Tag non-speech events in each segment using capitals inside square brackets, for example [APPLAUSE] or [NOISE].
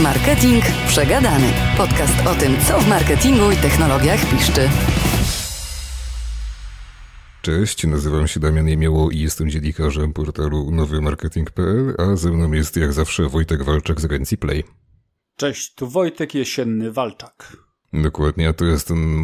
Marketing Przegadany. Podcast o tym, co w marketingu i technologiach piszczy. Cześć, nazywam się Damian Jemieło i jestem dziennikarzem portalu nowymarketing.pl, a ze mną jest jak zawsze Wojtek Walczak z agencji Play. Cześć, tu Wojtek Jesienny Walczak. Dokładnie, a to jest ten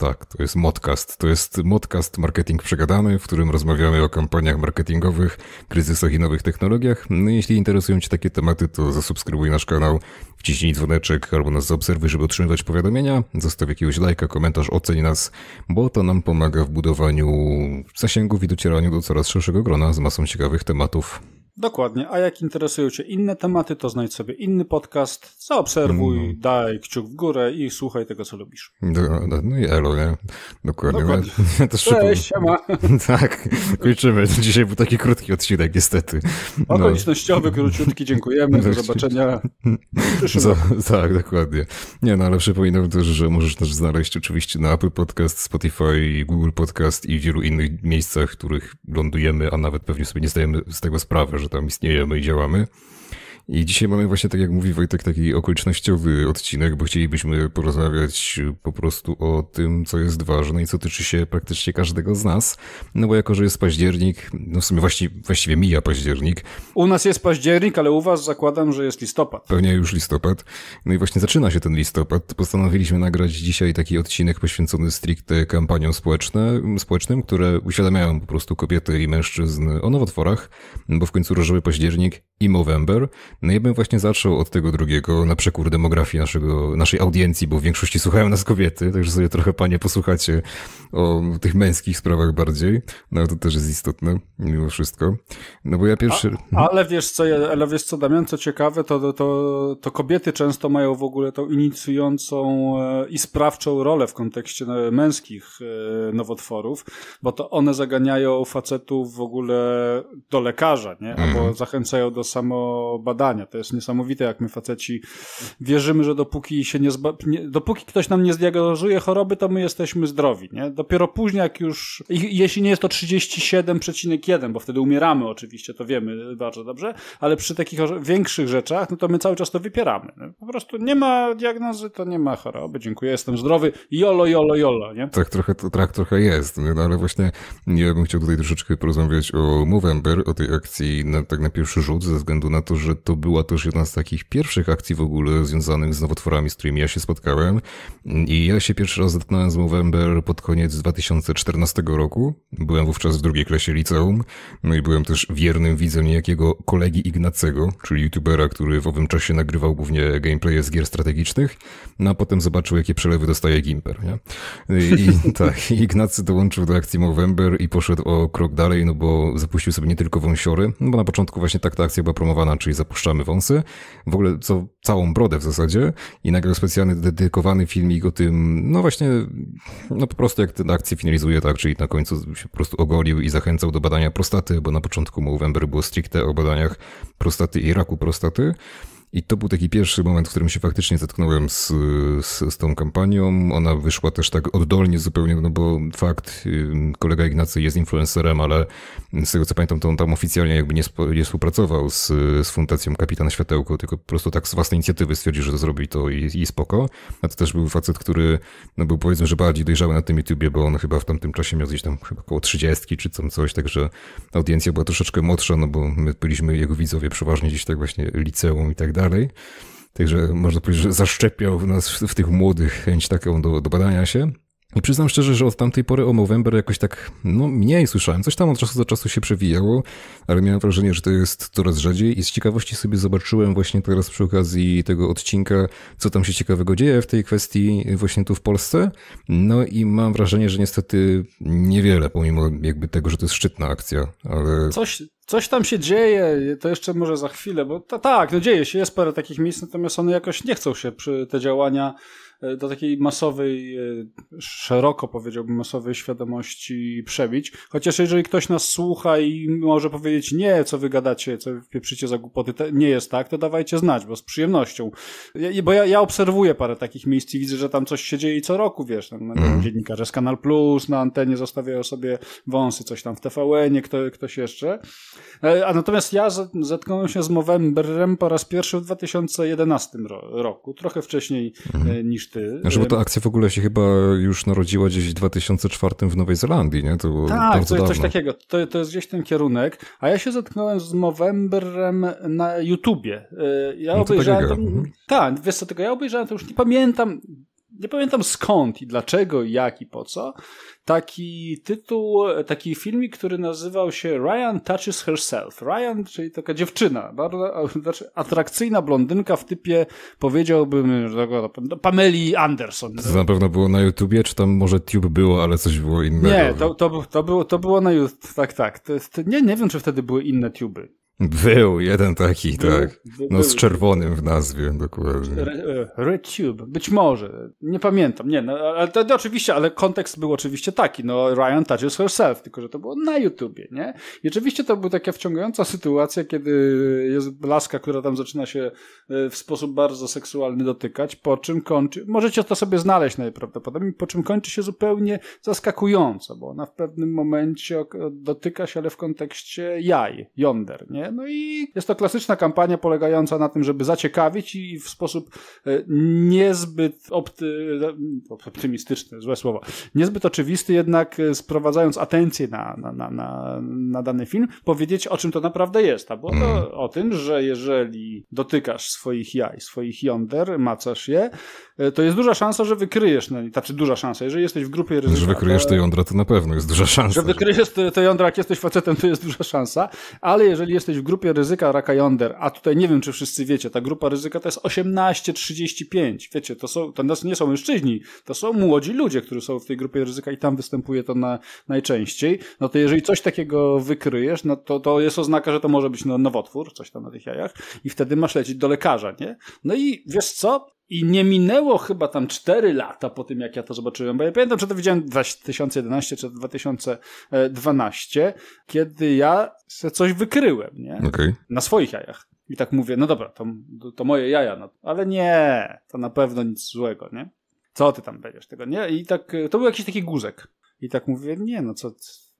tak, to jest modcast. To jest modcast Marketing Przegadany, w którym rozmawiamy o kampaniach marketingowych, kryzysach i nowych technologiach. No, jeśli interesują Cię takie tematy, to zasubskrybuj nasz kanał, wciśnij dzwoneczek albo nas zaobserwuj, żeby otrzymywać powiadomienia. Zostaw jakiegoś lajka, komentarz, oceni nas, bo to nam pomaga w budowaniu zasięgów i docieraniu do coraz szerszego grona z masą ciekawych tematów. Dokładnie, a jak interesują Cię inne tematy, to znajdź sobie inny podcast, zaobserwuj, mm. daj kciuk w górę i słuchaj tego, co lubisz. Do, do, no i elo, nie? Dokładnie. Dokładnie. Ja też Cześć, siema. [LAUGHS] tak, kończymy. [LAUGHS] Dzisiaj był taki krótki odcinek, niestety. No. Okolicznościowy, króciutki, dziękujemy, do [LAUGHS] zobaczenia. Za, tak, dokładnie. Nie, no ale przypominam też, że możesz też znaleźć oczywiście na Apple Podcast, Spotify, Google Podcast i w wielu innych miejscach, w których lądujemy, a nawet pewnie sobie nie zdajemy z tego sprawy, że tam istniejemy i działamy. I dzisiaj mamy właśnie, tak jak mówi Wojtek, taki okolicznościowy odcinek, bo chcielibyśmy porozmawiać po prostu o tym, co jest ważne i co tyczy się praktycznie każdego z nas. No bo jako, że jest październik, no w sumie właści, właściwie mija październik. U nas jest październik, ale u was zakładam, że jest listopad. Pewnie już listopad. No i właśnie zaczyna się ten listopad. Postanowiliśmy nagrać dzisiaj taki odcinek poświęcony stricte kampaniom społeczne, społecznym, które uświadamiają po prostu kobiety i mężczyzn o nowotworach, bo w końcu różowy październik i Movember no ja bym właśnie zaczął od tego drugiego, na przekór demografii naszego, naszej audiencji, bo w większości słuchają nas kobiety, także sobie trochę panie posłuchacie o tych męskich sprawach bardziej. No to też jest istotne, mimo wszystko. No bo ja pierwszy... A, ale, wiesz co, ale wiesz co, Damian, co ciekawe, to, to, to kobiety często mają w ogóle tą inicjującą e, i sprawczą rolę w kontekście e, męskich e, nowotworów, bo to one zaganiają facetów w ogóle do lekarza, nie? Albo mhm. zachęcają do samobadania to jest niesamowite, jak my faceci wierzymy, że dopóki się nie, zba... nie dopóki ktoś nam nie zdiagnozuje choroby, to my jesteśmy zdrowi, nie? Dopiero później, jak już, jeśli nie jest to 37,1, bo wtedy umieramy oczywiście, to wiemy bardzo dobrze, ale przy takich większych rzeczach, no to my cały czas to wypieramy. Nie? Po prostu nie ma diagnozy, to nie ma choroby, dziękuję, jestem zdrowy, jolo, jolo, jolo, nie? Tak trochę, tak trochę jest, no ale właśnie ja bym chciał tutaj troszeczkę porozmawiać o Movember, o tej akcji na, tak na pierwszy rzut, ze względu na to, że to była też jedna z takich pierwszych akcji w ogóle związanych z nowotworami, z którymi ja się spotkałem. I ja się pierwszy raz zetknąłem z Movember pod koniec 2014 roku. Byłem wówczas w drugiej klasie liceum. No i byłem też wiernym widzem niejakiego kolegi Ignacego, czyli youtubera, który w owym czasie nagrywał głównie gameplaye z gier strategicznych. No a potem zobaczył, jakie przelewy dostaje Gimper, nie? I tak, [LAUGHS] Ignacy dołączył do akcji Movember i poszedł o krok dalej, no bo zapuścił sobie nie tylko wąsiory, no bo na początku właśnie tak ta akcja była promowana, czyli zapuszczał wąsy, w ogóle co, całą brodę w zasadzie i nagrał specjalny dedykowany filmik o tym, no właśnie, no po prostu jak ten akcję finalizuje, tak, czyli na końcu się po prostu ogolił i zachęcał do badania prostaty, bo na początku Wember było stricte o badaniach prostaty i raku prostaty. I to był taki pierwszy moment, w którym się faktycznie zetknąłem z, z, z, tą kampanią. Ona wyszła też tak oddolnie zupełnie, no bo fakt, kolega Ignacy jest influencerem, ale z tego co pamiętam, to on tam oficjalnie jakby nie, nie współpracował z, z Fundacją Kapitan Światełko, tylko po prostu tak z własnej inicjatywy stwierdził, że zrobi to i, i spoko. A to też był facet, który no, był powiedzmy, że bardziej dojrzały na tym YouTubie, bo on chyba w tamtym czasie miał gdzieś tam chyba około 30 czy tam coś, także audiencja była troszeczkę młodsza, no bo my byliśmy jego widzowie przeważnie gdzieś tak właśnie liceum i tak dalej. Także można powiedzieć, że zaszczepiał nas w tych młodych chęć taką do, do badania się. I przyznam szczerze, że od tamtej pory o Movember jakoś tak, no, mniej słyszałem. Coś tam od czasu do czasu się przewijało, ale miałem wrażenie, że to jest coraz rzadziej i z ciekawości sobie zobaczyłem właśnie teraz przy okazji tego odcinka, co tam się ciekawego dzieje w tej kwestii właśnie tu w Polsce. No i mam wrażenie, że niestety niewiele, pomimo jakby tego, że to jest szczytna akcja, ale... Coś, Coś tam się dzieje, to jeszcze może za chwilę, bo ta, tak, no dzieje się, jest parę takich miejsc, natomiast one jakoś nie chcą się przy te działania E, do takiej masowej, e, szeroko powiedziałbym, masowej świadomości przebić. Chociaż jeżeli ktoś nas słucha i może powiedzieć, nie, co wy gadacie, co wy pieprzycie za głupoty, nie jest tak, to dawajcie znać, bo z przyjemnością. Ja, bo ja, ja obserwuję parę takich miejsc i widzę, że tam coś się dzieje i co roku, wiesz, tam, na mm. dziennikarze z Kanal Plus, na antenie zostawiają sobie wąsy, coś tam w TVN-ie, kto, ktoś jeszcze. E, a natomiast ja zetknąłem się z Mowemberem po raz pierwszy w 2011 roku, trochę wcześniej mm. niż niż ty. Znaczy, ta akcja w ogóle się chyba już narodziła gdzieś w 2004 w Nowej Zelandii, nie? To tak, coś, coś, takiego. To, to jest gdzieś ten kierunek. A ja się zetknąłem z Movemberem na YouTubie. Y, ja no obejrzałem... Mhm. Tak, wiesz co, tego ja obejrzałem, to już nie pamiętam nie pamiętam skąd i dlaczego, i jak i po co, taki tytuł, taki filmik, który nazywał się Ryan Touches Herself. Ryan, czyli taka dziewczyna, bardzo, znaczy atrakcyjna blondynka w typie, powiedziałbym, Pameli Anderson. To na pewno było na YouTubie, czy tam może Tube było, ale coś było innego. Nie, to, to, to, było, to było na YouTube, tak, tak. To, to, nie, nie wiem, czy wtedy były inne Tuby. Był jeden taki, był, tak. Był, no z czerwonym w nazwie dokładnie. E, Red Tube, być może. Nie pamiętam, nie, no, ale to, to oczywiście, ale kontekst był oczywiście taki, no Ryan touches herself, tylko że to było na YouTubie, nie? I oczywiście to była taka wciągająca sytuacja, kiedy jest blaska, która tam zaczyna się e, w sposób bardzo seksualny dotykać, po czym kończy, możecie to sobie znaleźć najprawdopodobniej, po czym kończy się zupełnie zaskakująco, bo ona w pewnym momencie dotyka się, ale w kontekście jaj, yonder, nie? No i jest to klasyczna kampania polegająca na tym, żeby zaciekawić i w sposób e, niezbyt opty, e, optymistyczny, złe słowo niezbyt oczywisty jednak e, sprowadzając atencję na, na, na, na, na dany film, powiedzieć o czym to naprawdę jest, a było to mm. o tym, że jeżeli dotykasz swoich jaj, swoich jąder, macasz je, to jest duża szansa, że wykryjesz, no, znaczy duża szansa, jeżeli jesteś w grupie ryzyka. Że wykryjesz te jądra, to na pewno jest duża szansa. Że wykryjesz te, te jądra, jak jesteś facetem, to jest duża szansa, ale jeżeli jesteś w grupie ryzyka raka jąder, a tutaj nie wiem, czy wszyscy wiecie, ta grupa ryzyka to jest 18-35. Wiecie, to, są, to nie są mężczyźni, to są młodzi ludzie, którzy są w tej grupie ryzyka i tam występuje to na, najczęściej. No to jeżeli coś takiego wykryjesz, no to, to jest oznaka, że to może być no, nowotwór, coś tam na tych jajach i wtedy masz lecieć do lekarza, nie? No i wiesz co? I nie minęło chyba tam 4 lata po tym, jak ja to zobaczyłem, bo ja pamiętam, czy to widziałem 2011 czy 2012, kiedy ja coś wykryłem, nie? Okay. Na swoich jajach. I tak mówię, no dobra, to, to moje jaja, no, ale nie, to na pewno nic złego, nie? Co ty tam będziesz tego, nie? I tak, to był jakiś taki guzek. I tak mówię, nie, no co,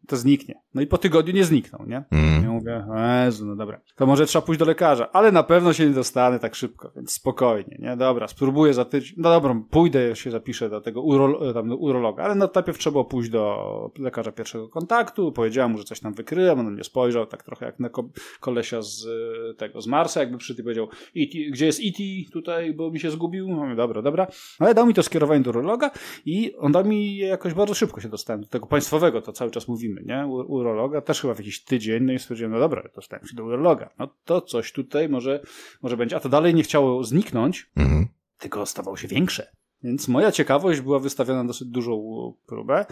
to zniknie. No i po tygodniu nie zniknął, nie? Mm. Ja mówię, Jezu, no dobra, to może trzeba pójść do lekarza, ale na pewno się nie dostanę tak szybko, więc spokojnie, nie? Dobra, spróbuję za tydzień, no dobra, pójdę, się zapiszę do tego uro, tam do urologa, ale no na etapie trzeba pójść do lekarza pierwszego kontaktu, powiedziałem mu, że coś tam wykryłem, on mnie spojrzał tak trochę jak na ko kolesia z tego, z Marsa, jakby przy tym powiedział, e gdzie jest IT tutaj, bo mi się zgubił, no dobra, dobra, no, ale dał mi to skierowanie do urologa i on dał mi jakoś bardzo szybko się dostałem do tego państwowego, to cały czas mówimy, nie? U, urologa też chyba w jakiś tydzień, no i stwierdziłem, no dobra, dostałem się do urologa. No to coś tutaj może, może będzie. A to dalej nie chciało zniknąć, mhm. tylko stawało się większe. Więc moja ciekawość była wystawiona dosyć dużą próbę.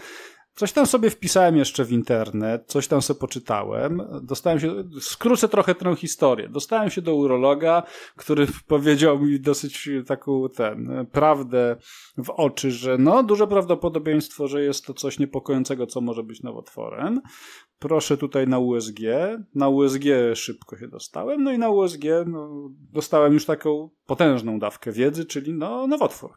Coś tam sobie wpisałem jeszcze w internet, coś tam sobie poczytałem. Dostałem się, skrócę trochę tę historię. Dostałem się do urologa, który [LAUGHS] powiedział mi dosyć taką ten, prawdę w oczy, że no, duże prawdopodobieństwo, że jest to coś niepokojącego, co może być nowotworem. Proszę tutaj na USG. Na USG szybko się dostałem, no i na USG no, dostałem już taką potężną dawkę wiedzy, czyli no, nowotwór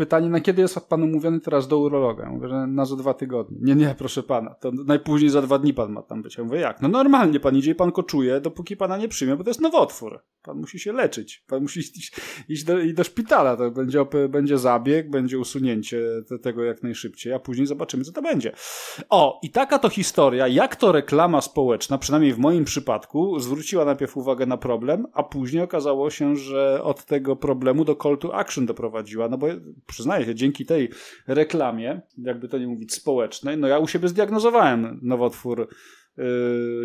pytanie, na kiedy jest pan umówiony teraz do urologa? Ja mówię, że na za dwa tygodnie. Nie, nie, proszę pana, to najpóźniej za dwa dni pan ma tam być. Ja mówię, jak? No normalnie pan idzie i pan koczuje, dopóki pana nie przyjmie, bo to jest nowotwór. Pan musi się leczyć, pan musi iść, iść do, iść do szpitala, to będzie, będzie zabieg, będzie usunięcie tego jak najszybciej, a później zobaczymy, co to będzie. O, i taka to historia, jak to reklama społeczna, przynajmniej w moim przypadku, zwróciła najpierw uwagę na problem, a później okazało się, że od tego problemu do call to action doprowadziła, no bo przyznaję się, dzięki tej reklamie, jakby to nie mówić społecznej, no ja u siebie zdiagnozowałem nowotwór y,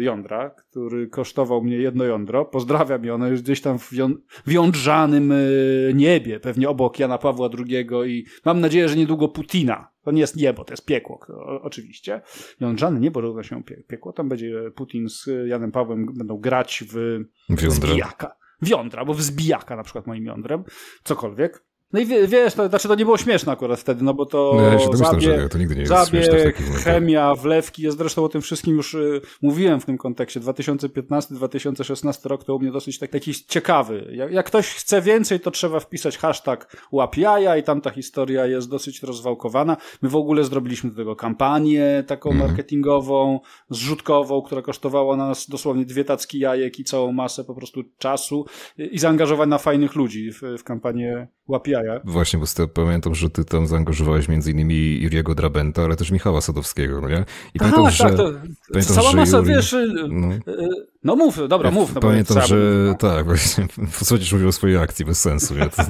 jądra, który kosztował mnie jedno jądro. Pozdrawiam i ono jest gdzieś tam w, ją, w jądrzanym y, niebie, pewnie obok Jana Pawła II i mam nadzieję, że niedługo Putina. To nie jest niebo, to jest piekło, o, oczywiście. Jądrzane niebo równa się pie, piekło. Tam będzie Putin z Janem Pawłem, będą grać w, w zbijaka. W jądra, bo zbijaka na przykład moim jądrem, cokolwiek. No i wiesz, to, znaczy to nie było śmieszne akurat wtedy, no bo to. No ja się domyślam, zabie, że to nigdy nie jest zabieg, W chemia, wlewki. Ja zresztą o tym wszystkim już y, mówiłem w tym kontekście. 2015-2016 rok to u mnie dosyć tak, taki ciekawy. Jak, jak, ktoś chce więcej, to trzeba wpisać hashtag łapiaja i tam ta historia jest dosyć rozwałkowana. My w ogóle zrobiliśmy do tego kampanię taką mm. marketingową, zrzutkową, która kosztowała nas dosłownie dwie tacki jajek i całą masę po prostu czasu i zaangażowań fajnych ludzi w, w kampanię łapiaja jaja. Właśnie, bo pamiętam, że ty tam zaangażowałeś między innymi Juriego Drabenta, ale też Michała Sadowskiego, no nie? I Aha, pamiętam, tak, że, to, pamiętam, cała że masa, Juri... wiesz, y, no. Y, no mów, dobra, mów. No Pamiętam, że by... tak, właśnie Słodzież mówił o swojej akcji, bez sensu, ja to,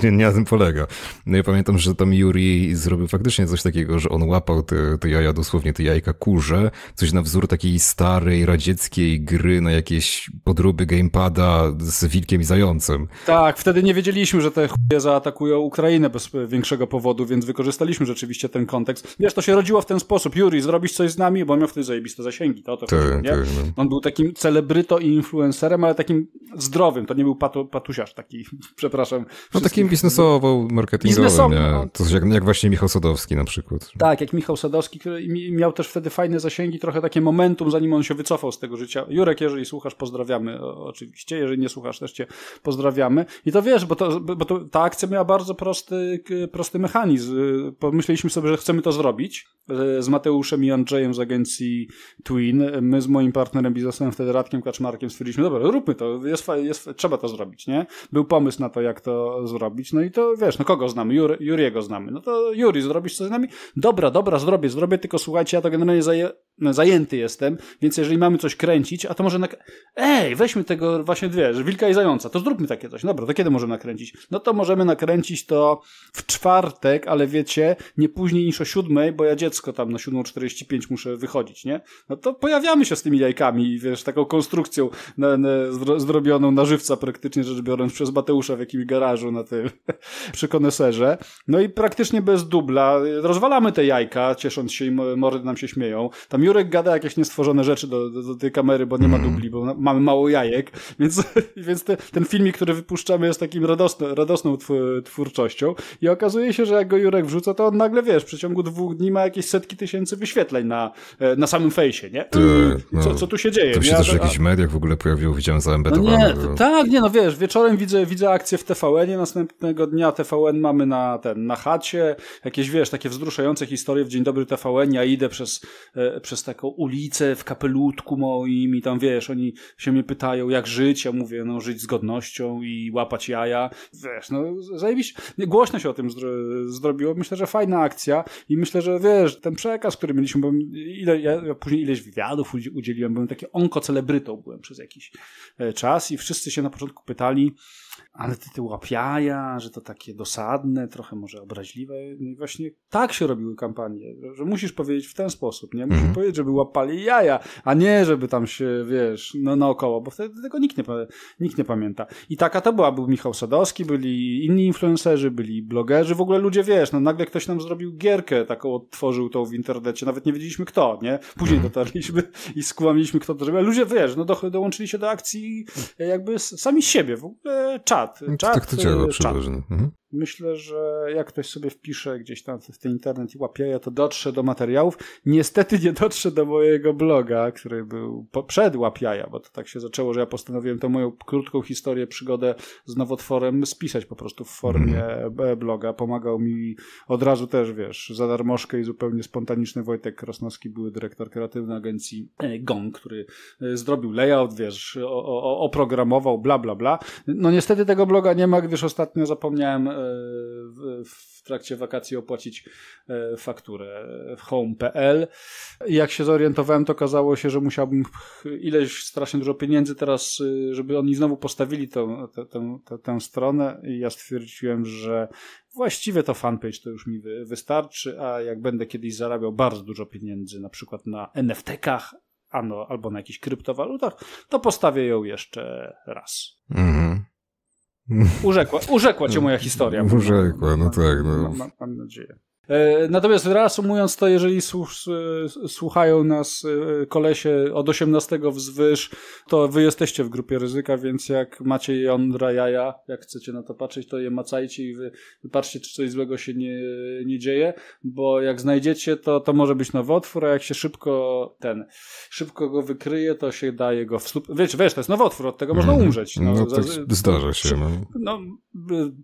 to nie, nie, na tym polega. No ja pamiętam, że tam Yuri zrobił faktycznie coś takiego, że on łapał te, te jaja, dosłownie te jajka kurze, coś na wzór takiej starej, radzieckiej gry na jakieś podróby gamepada z wilkiem i zającem. Tak, wtedy nie wiedzieliśmy, że te chuje zaatakują Ukrainę bez większego powodu, więc wykorzystaliśmy rzeczywiście ten kontekst. Wiesz, to się rodziło w ten sposób. Yuri, zrobisz coś z nami, bo miał wtedy zajebiste zasięgi. To, to tak, chodzi, nie? Tak, no. On był taki takim celebryto i influencerem, ale takim zdrowym. To nie był patu, patusiarz taki, [LAUGHS] przepraszam. No takim biznesowo-marketingowym. Biznesowo, no. To jak, jak, właśnie Michał Sadowski na przykład. Tak, jak Michał Sadowski, który miał też wtedy fajne zasięgi, trochę takie momentum, zanim on się wycofał z tego życia. Jurek, jeżeli słuchasz, pozdrawiamy oczywiście. Jeżeli nie słuchasz, też cię pozdrawiamy. I to wiesz, bo, to, bo to, ta akcja miała bardzo prosty, prosty mechanizm. Pomyśleliśmy sobie, że chcemy to zrobić e, z Mateuszem i Andrzejem z agencji Twin. E, my z moim partnerem biznesowym wtedy Radkiem Kaczmarkiem stwierdziliśmy, dobra, róbmy to, jest, jest, trzeba to zrobić, nie? Był pomysł na to, jak to zrobić, no i to wiesz, no kogo znamy? Jur, Juriego znamy. No to Juri, zrobisz coś z nami? Dobra, dobra, zrobię, zrobię, tylko słuchajcie, ja to generalnie zaje, no, zajęty jestem, więc jeżeli mamy coś kręcić, a to może... Nak- Ej, weźmy tego właśnie, że wilka i zająca, to zróbmy takie coś. Dobra, to kiedy możemy nakręcić? No to możemy nakręcić to w czwartek, ale wiecie, nie później niż o siódmej, bo ja dziecko tam na 7.45 muszę wychodzić, nie? No to pojawiamy się z tymi jajkami i wiesz, taką konstrukcją na, na, zrobioną na żywca praktycznie rzecz biorąc przez Mateusza w jakimś garażu na tym [LAUGHS] przy koneserze. No i praktycznie bez dubla rozwalamy te jajka, ciesząc się i mordy nam się śmieją. Tam tam Jurek gada jakieś niestworzone rzeczy do, do, do tej kamery, bo nie ma mhm. dubli, bo na, mamy mało jajek, [LAUGHS] więc, więc te, ten filmik, który wypuszczamy jest takim radosny, radosną twórczością i okazuje się, że jak go Jurek wrzuca, to on nagle, wiesz, w przeciągu dwóch dni ma jakieś setki tysięcy wyświetleń na, e, na samym fejsie, nie? Ty, tak, no, co, co tu się dzieje? To się też w jakichś mediach w ogóle pojawiło, widziałem zaembedowany. No nie, tak, nie, no wiesz, wieczorem widzę, widzę akcję w TVN-ie, następnego dnia TVN mamy na ten, na chacie, jakieś, wiesz, takie wzruszające historie w Dzień Dobry TVN, ja idę przez, e, przez przez taką ulicę w kapelutku moim i tam wiesz, oni się mnie pytają jak żyć, ja mówię no żyć z godnością i łapać jaja, wiesz, no zajebiście, głośno się o tym zdro zrobiło, myślę, że fajna akcja i myślę, że wiesz, ten przekaz, który mieliśmy, bo ile, ja później ileś wywiadów udzieliłem, byłem taki onkocelebrytą byłem przez jakiś e, czas i wszyscy się na początku pytali, ale ty, ty łapiaja, że to takie dosadne, trochę może obraźliwe. No i właśnie tak się robiły kampanie, że musisz powiedzieć w ten sposób, nie? Musisz mhm. powiedzieć, żeby łapali jaja, a nie, żeby tam się, wiesz, no naokoło, bo wtedy tego nikt nie, nikt nie pamięta. I taka to była, był Michał Sadowski, byli inni influencerzy, byli blogerzy, w ogóle ludzie, wiesz, no nagle ktoś nam zrobił gierkę, taką odtworzył tą w internecie, nawet nie wiedzieliśmy kto, nie? Później mhm. dotarliśmy i skłamiliśmy kto to zrobił, ludzie, wiesz, no do, dołączyli się do akcji e, jakby sami z siebie, w ogóle czas czat. Czat, tak to działa y, przeważnie. Mhm. Myślę, że jak ktoś sobie wpisze gdzieś tam w ten internet i ja to dotrze do materiałów. Niestety nie dotrze do mojego bloga, który był przed łapiaja, bo to tak się zaczęło, że ja postanowiłem tą moją krótką historię, przygodę z nowotworem spisać po prostu w formie mhm. e, bloga. Pomagał mi od razu też, wiesz, za darmożkę i zupełnie spontaniczny Wojtek Krosnowski, były dyrektor kreatywny agencji e, Gong, który e, zrobił layout, wiesz, oprogramował, bla, bla, bla. No niestety tego bloga nie ma, gdyż ostatnio zapomniałem E, w trakcie wakacji opłacić e, fakturę w home.pl. Jak się zorientowałem, to okazało się, że musiałbym ileś strasznie dużo pieniędzy teraz, e, żeby oni znowu postawili tą, tę, tę, tę, stronę i ja stwierdziłem, że właściwie to fanpage to już mi wystarczy, a jak będę kiedyś zarabiał bardzo dużo pieniędzy, na przykład na NFT-kach, ano, albo na jakichś kryptowalutach, to postawię ją jeszcze raz. Mhm. Urzekła, urzekła cię moja historia. [LAUGHS] Urzekła, no tak. No. Mam, mam nadzieję. E, natomiast reasumując to, jeżeli e, słuchają nas e, kolesie od 18 wzwyż, to wy jesteście w grupie ryzyka, więc jak macie jądra jaja, jak chcecie na to patrzeć, to je macajcie i wy patrzcie, czy coś złego się nie, nie dzieje, bo jak znajdziecie to, to może być nowotwór, a jak się szybko ten, szybko go wykryje, to się daje go w stóp... Wiecie, wiesz, to jest nowotwór, od tego można mhm. umrzeć. No, no tak zdarza się. No. no,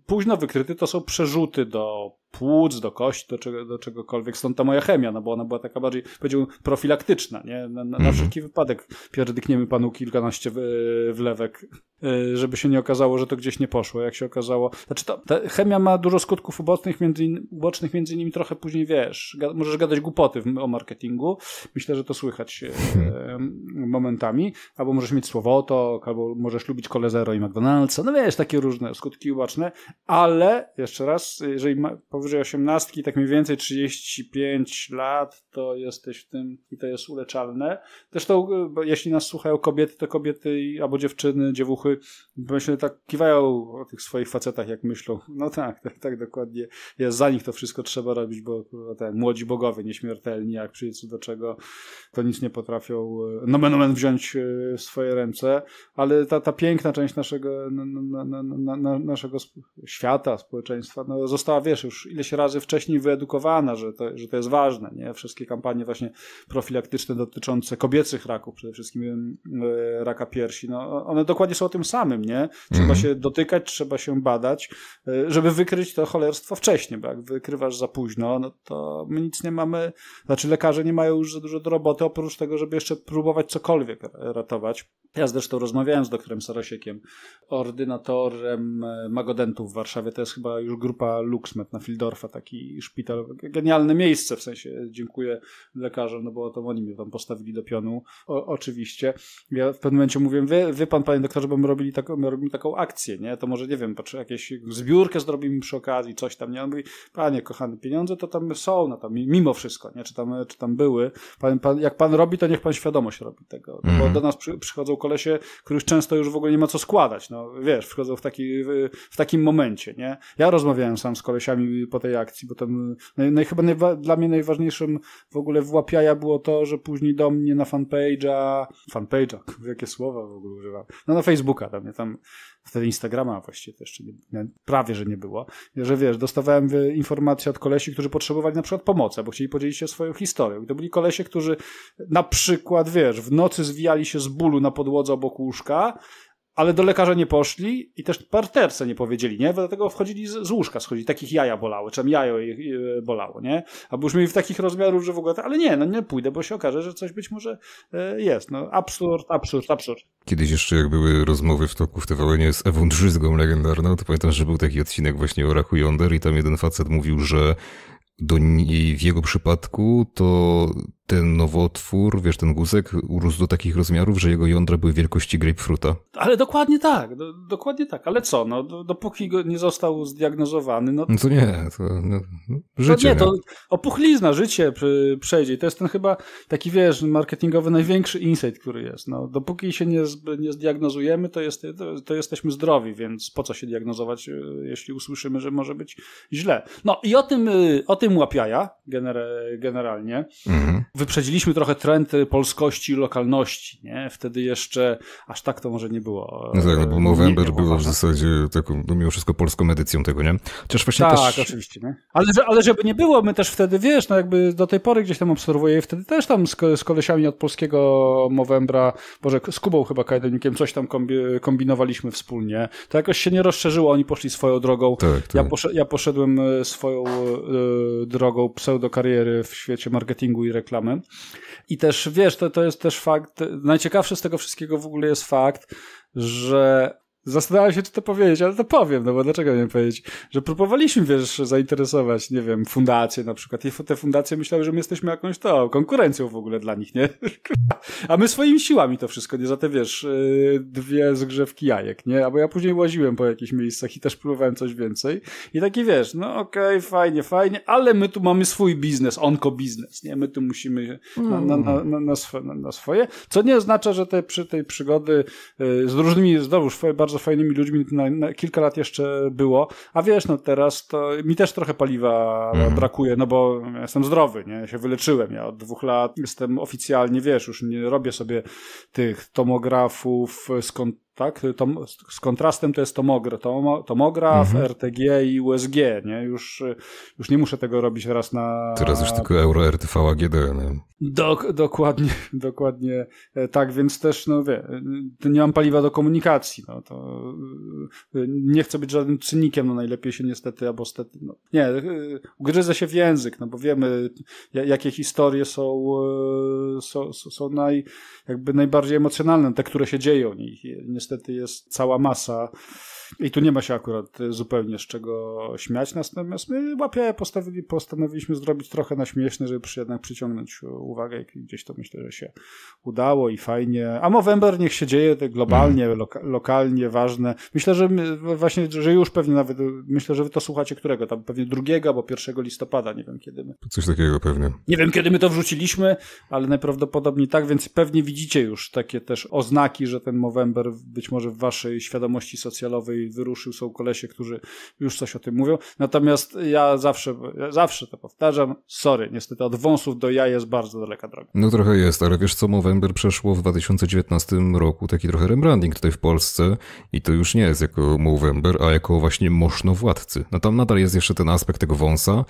późno wykryty to są przerzuty do płuc, do kości, do, czego, do czegokolwiek. Stąd ta moja chemia, no bo ona była taka bardziej, powiedziałbym, profilaktyczna, nie? Na, na mm. wszelki wypadek pierdykniemy panu kilkanaście wlewek, y, żeby się nie okazało, że to gdzieś nie poszło. Jak się okazało, znaczy to, ta chemia ma dużo skutków ubocznych, między, in, ubocznych między innymi trochę później, wiesz, gada, możesz gadać głupoty w, o marketingu. Myślę, że to słychać y, mhm. momentami. Albo możesz mieć słowo to albo możesz lubić Kole Zero i McDonald'sa. No wiesz, takie różne skutki uboczne, ale jeszcze raz, jeżeli ma, powyżej 18, tak mniej więcej 35 lat, to jesteś w tym i to jest uleczalne. Zresztą, e, bo jeśli nas słuchają kobiety, to kobiety albo dziewczyny, dziewuchy, myślę, tak kiwają o tych swoich facetach, jak myślą. No tak, tak, tak dokładnie. Jest za nich to wszystko trzeba robić, bo te tak, młodzi bogowie, nieśmiertelni, jak przyjdzie do czego, to nic nie potrafią e, nomen omen wziąć e, w swoje ręce, ale ta, ta piękna część naszego, na, na, na, naszego świata, społeczeństwa, no, została, wiesz, już ileś razy wcześniej wyedukowana, że to, że to jest ważne. Nie? Wszystkie kampanie właśnie profilaktyczne dotyczące kobiecych raków, przede wszystkim e, raka piersi, no, one dokładnie są o tym samym. Nie? Trzeba mhm. się dotykać, trzeba się badać, e, żeby wykryć to cholerstwo wcześniej, bo jak wykrywasz za późno, no to my nic nie mamy, znaczy lekarze nie mają już za dużo do roboty, oprócz tego, żeby jeszcze próbować cokolwiek ratować. Ja zresztą rozmawiałem z doktorem Sarosiekiem, ordynatorem e, Magodentów w Warszawie, to jest chyba już grupa LuxMed na, fil Düsseldorfa, taki szpital. Genialne miejsce, w sensie dziękuję lekarzom, no bo to oni mnie tam postawili do pionu, o, oczywiście. Ja w pewnym momencie mówiłem, wy, wy pan, panie doktorze, bo my robili, taką, my robimy taką akcję, nie? To może, nie wiem, patrzę, jakieś zbiórkę zrobimy przy okazji, coś tam, nie? On mówi, panie kochany, pieniądze to tam są, no tam mimo wszystko, nie? Czy tam, czy tam były. Pan, pan, jak pan robi, to niech pan świadomość robi tego, mm. bo mhm. do nas przy, przychodzą kolesie, których często już w ogóle nie ma co składać, no wiesz, przychodzą w, taki, w, w takim momencie, nie? Ja rozmawiałem sam z kolesiami po tej akcji, bo tam y, naj, chyba najwa, dla mnie najważniejszym w ogóle włapiaja było to, że później do mnie na fanpage'a, fanpage'a, [LAUGHS] jakie słowa w ogóle używam, no na Facebooka tam, mnie tam wtedy Instagrama właściwie też jeszcze nie, prawie, że nie było, że wiesz, dostawałem y, informacje od kolesi, którzy potrzebowali na przykład pomocy, bo chcieli podzielić się swoją historią i to byli kolesie, którzy na przykład, wiesz, w nocy zwijali się z bólu na podłodze obok łóżka ale do lekarza nie poszli i też parterse nie powiedzieli, nie? Dlatego wchodzili z, z łóżka, schodzili, takich jaja bolały, czym jajo ich e, bolało, nie? Albo już mieli w takich rozmiarów, że w ogóle, ale nie, no nie pójdę, bo się okaże, że coś być może e, jest, no absurd, absurd, absurd. Kiedyś jeszcze jak były rozmowy w toku w tvn z Ewą Drzyzgą legendarną, to pamiętam, że był taki odcinek właśnie o Rachu Yonder i tam jeden facet mówił, że do niej w jego przypadku, to ten nowotwór, wiesz, ten guzek urósł do takich rozmiarów, że jego jądra były wielkości grapefruta. Ale dokładnie tak, do, dokładnie tak. Ale co, no, do, dopóki go nie został zdiagnozowany, no... no to nie, to no, no życie. To nie, to no. opuchlizna, życie przejdzie. To jest ten chyba taki, wiesz, marketingowy największy insight, który jest. No, dopóki się nie, nie zdiagnozujemy, to, jest, to, to jesteśmy zdrowi, więc po co się diagnozować, e, jeśli usłyszymy, że może być źle. No i o tym, e, o tym tym łapiaja gener- generalnie. Mhm. Wyprzedziliśmy trochę trend polskości i lokalności. Nie? Wtedy jeszcze aż tak to może nie było. No tak, bo e, było w zasadzie taką, no mimo wszystko polską edycją tego, nie? Chociaż właśnie tak, też... oczywiście. Nie? Ale, że, ale żeby nie było, my też wtedy, wiesz, no jakby do tej pory gdzieś tam obserwuję, wtedy też tam z, z kolesiami od polskiego Movembra, może z Kubą chyba Kajdenikiem, coś tam kombi- kombinowaliśmy wspólnie. To jakoś się nie rozszerzyło, oni poszli swoją drogą. Tak, tak. Ja, posz- ja poszedłem e, swoją e, drogą pseudokariery w świecie marketingu i reklamy. I też wiesz, to, to jest też fakt, najciekawszy z tego wszystkiego w ogóle jest fakt, że Zastanawiam się, czy to powiedzieć, ale to powiem, no bo dlaczego nie powiedzieć, że próbowaliśmy, wiesz, zainteresować, nie wiem, fundacje na przykład. I te fundacje myślały, że my jesteśmy jakąś to, konkurencją w ogóle dla nich, nie? [LAUGHS] A my swoimi siłami to wszystko, nie? Za te, wiesz, y, dwie zgrzewki jajek, nie? Albo ja później łaziłem po jakichś miejscach i też próbowałem coś więcej. I taki, wiesz, no okej, okay, fajnie, fajnie, ale my tu mamy swój biznes, onko biznes, nie? My tu musimy na, na, na, na, swoje, co nie oznacza, że te, przy tej przygody y, z różnymi, znowu, bardzo bardzo fajnymi ludźmi na, na kilka lat jeszcze było, a wiesz, no teraz to mi też trochę paliwa mhm. brakuje, no bo jestem zdrowy, nie? Ja się wyleczyłem, ja od dwóch lat jestem oficjalnie, wiesz, już nie robię sobie tych tomografów, skąd tak? Tom, z kontrastem to jest tomogra, tomograf, mhm. RTG i USG, nie? Już, już nie muszę tego robić raz na... Teraz już tylko Euro, RTV, AGD, nie? No. Dok, dokładnie, [LAUGHS] dokładnie e, tak, więc też, no wie, e, nie mam paliwa do komunikacji, no to e, nie chcę być żadnym cynikiem, no najlepiej się niestety, albo stety, no, nie, ugryzę się w język, no bo wiemy, jakie historie są, są, są naj, jakby najbardziej emocjonalne, te, które się dzieją niestety niestety jest cała masa i tu nie ma się akurat y, zupełnie z czego śmiać, natomiast my łapie postanowiliśmy zrobić trochę na śmieszne, żeby jednak przyciągnąć y, uwagę i gdzieś to myślę, że się udało i fajnie. A Movember niech się dzieje globalnie, mm. loka lokalnie, ważne. Myślę, że my, no właśnie, że już pewnie nawet, y, myślę, że wy to słuchacie którego, tam pewnie drugiego, bo pierwszego listopada, nie wiem kiedy my. Coś takiego pewnie. Nie wiem kiedy my to wrzuciliśmy, ale najprawdopodobniej tak, więc pewnie widzicie już takie też oznaki, że ten Movember być może w waszej świadomości socjalowej wyruszył, są kolesie, którzy już coś o tym mówią. Natomiast ja zawsze, ja zawsze to powtarzam, sorry, niestety od wąsów do ja jest bardzo daleka droga. No trochę jest, ale wiesz co, Movember przeszło w 2019 roku taki trochę rebranding tutaj w Polsce i to już nie jest jako Movember, a jako właśnie Mosznowładcy. No tam nadal jest jeszcze ten aspekt tego wąsa,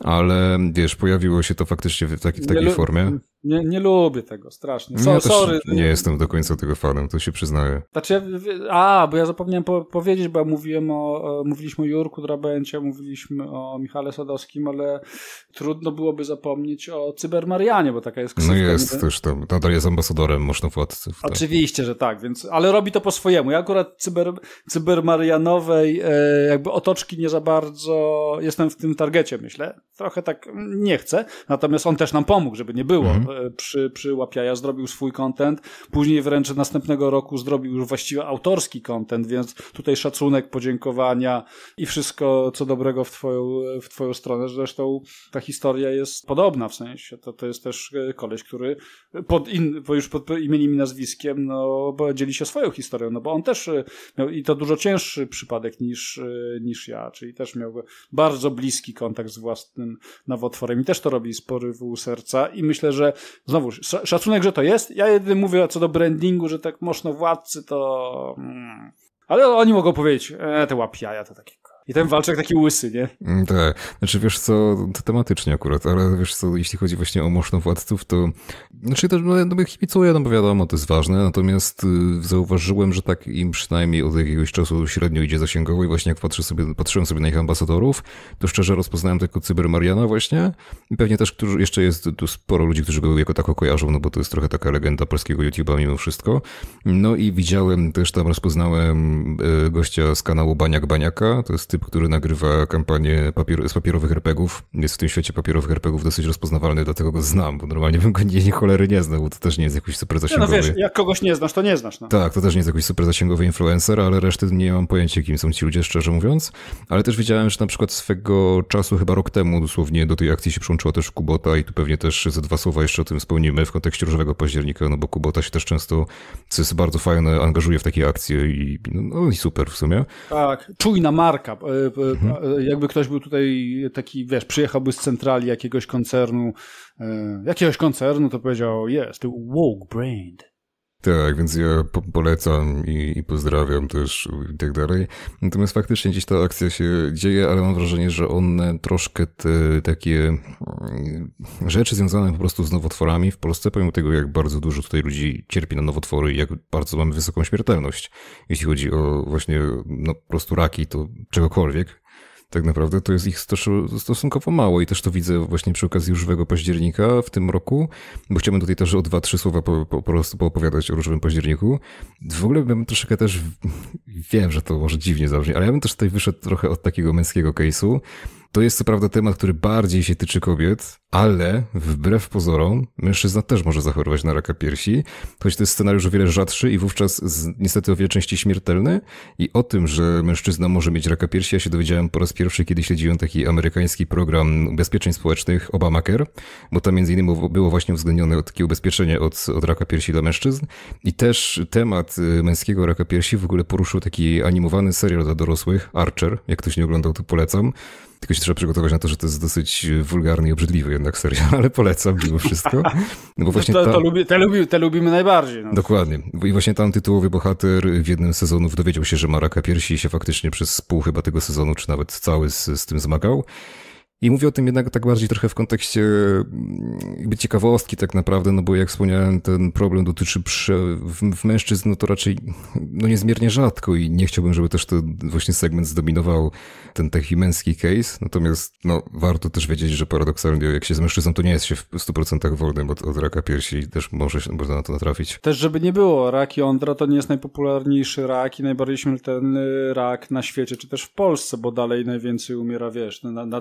ale wiesz, pojawiło się to faktycznie w, taki, w takiej nie formie. Nie, nie lubię tego, strasznie. So, ja sorry. Nie jestem do końca tego fanem, to się przyznaję. Znaczy, a, bo ja zapomniałem po, powiedzieć, bo mówiłem o, mówiliśmy o Jurku Drabencie, mówiliśmy o Michale Sadowskim, ale trudno byłoby zapomnieć o Cybermarianie, bo taka jest No jest nie? też tam, nadal jest ambasadorem można władców. Tak. Oczywiście, że tak, więc, ale robi to po swojemu. Ja akurat cyber, Cybermarianowej e, jakby otoczki nie za bardzo jestem w tym targecie, myślę, trochę tak mm, nie chcę. Natomiast on też nam pomógł, żeby nie było. Mhm. E, przy, przy Łapiaja zrobił swój content, później wręcz następnego roku zrobił już właściwie autorski content, więc tutaj szacunek, podziękowania i wszystko co dobrego w twoją, w twoją stronę. Zresztą ta historia jest podobna w sensie. To, to jest też e, koleś, który pod in, już pod imieniem i nazwiskiem no, dzieli się swoją historią, no bo on też e, miał i to dużo cięższy przypadek niż, niż ja, czyli też miał bardzo bliski kontakt z własnym świetnym nowotworem i też to robi z porywu serca i myślę, że znowu szacunek, że to jest. Ja jedynie mówię co do brandingu, że tak mocno władcy to... Mm. Ale oni mogą powiedzieć, e, te łapy jaja, to takie i ten walczek taki łysy, nie? Mm, tak. Znaczy, wiesz co, to tematycznie akurat, ale wiesz co, jeśli chodzi właśnie o mocno władców, to znaczy też no, no, kibicuję, no bo wiadomo, to jest ważne, natomiast y, zauważyłem, że tak im przynajmniej od jakiegoś czasu średnio idzie zasięgowo i właśnie jak patrzę sobie, patrzyłem sobie na ich ambasadorów, to szczerze rozpoznałem tylko Cybermariana właśnie. Pewnie też którzy, jeszcze jest tu sporo ludzi, którzy go jako tak kojarzą, no bo to jest trochę taka legenda polskiego YouTube'a mimo wszystko. No i widziałem, też tam rozpoznałem y, gościa z kanału Baniak Baniaka, to jest typ, który nagrywa kampanię papier z papierowych RPGów. Jest w tym świecie papierowych RPGów dosyć rozpoznawalny, dlatego go znam, bo normalnie bym go nie, nie cholery nie znał, bo to też nie jest jakiś super no, zasięgowy. No, no wiesz, jak kogoś nie znasz, to nie znasz. No. Tak, to też nie jest jakiś super zasięgowy influencer, ale reszty nie mam pojęcia, kim są ci ludzie, szczerze mówiąc. Ale też wiedziałem, że na przykład swego czasu, chyba rok temu dosłownie, do tej akcji się przyłączyła też Kubota i tu pewnie też ze dwa słowa jeszcze o tym wspomnimy w kontekście Różowego Października, no bo Kubota się też często, co jest bardzo fajne, angażuje w takie akcje i, no, no i super w sumie. Tak, czujna marka, Mhm. E, e, e, jakby ktoś był tutaj taki, wiesz, przyjechałby z centrali jakiegoś koncernu, jakiegoś koncernu, to powiedział, jest, woke brained. Tak, więc ja po polecam i, i, pozdrawiam też i tak dalej. Natomiast faktycznie gdzieś ta akcja się dzieje, ale mam wrażenie, że one troszkę te takie mm, rzeczy związane po prostu z nowotworami w Polsce, pomimo tego, jak bardzo dużo tutaj ludzi cierpi na nowotwory i jak bardzo mamy wysoką śmiertelność, jeśli chodzi o właśnie no, po prostu raki, to czegokolwiek, tak naprawdę to jest ich stosunkowo mało i też to widzę właśnie przy okazji różowego października w tym roku, bo chciałbym tutaj też o dwa, trzy słowa po, po, po prostu poopowiadać o różowym październiku. W ogóle bym troszeczkę też, [LAUGHS] wiem, że to może dziwnie zabrzmi, ale ja bym też tutaj wyszedł trochę od takiego męskiego case'u, to jest co prawda temat, który bardziej się tyczy kobiet, ale wbrew pozorom mężczyzna też może zachorować na raka piersi, choć to jest scenariusz o wiele rzadszy i wówczas niestety o wiele częściej śmiertelny. I o tym, że mężczyzna może mieć raka piersi, ja się dowiedziałem po raz pierwszy, kiedy śledziłem taki amerykański program ubezpieczeń społecznych Obamacare, bo tam między innymi było właśnie uwzględnione takie ubezpieczenie od, od raka piersi dla mężczyzn. I też temat y, męskiego raka piersi w ogóle poruszył taki animowany serial dla dorosłych, Archer. Jak ktoś nie oglądał, to polecam. Tylko się trzeba przygotować na to, że to jest dosyć wulgarny i obrzydliwy jednak serial, [LAUGHS] ale polecam mimo wszystko. No bo właśnie to, to, to, lubi, to, lubi, to lubimy najbardziej. No. Dokładnie. I właśnie tam tytułowy bohater w jednym z sezonów dowiedział się, że ma raka piersi i się faktycznie przez pół chyba tego sezonu, czy nawet cały z, z tym zmagał. I mówię o tym jednak tak bardziej trochę w kontekście mm, jakby ciekawostki tak naprawdę, no bo jak wspomniałem, ten problem dotyczy przy, w, w mężczyzn, no to raczej no niezmiernie rzadko i nie chciałbym, żeby też ten właśnie segment zdominował ten taki męski case, natomiast no warto też wiedzieć, że paradoksalnie jak się z mężczyzną, to nie jest się w 100% wolnym od, od raka piersi też może się, można na to natrafić. Też żeby nie było, rak jądra to nie jest najpopularniejszy rak i najbardziej śmiertelny rak na świecie, czy też w Polsce, bo dalej najwięcej umiera, wiesz, na, na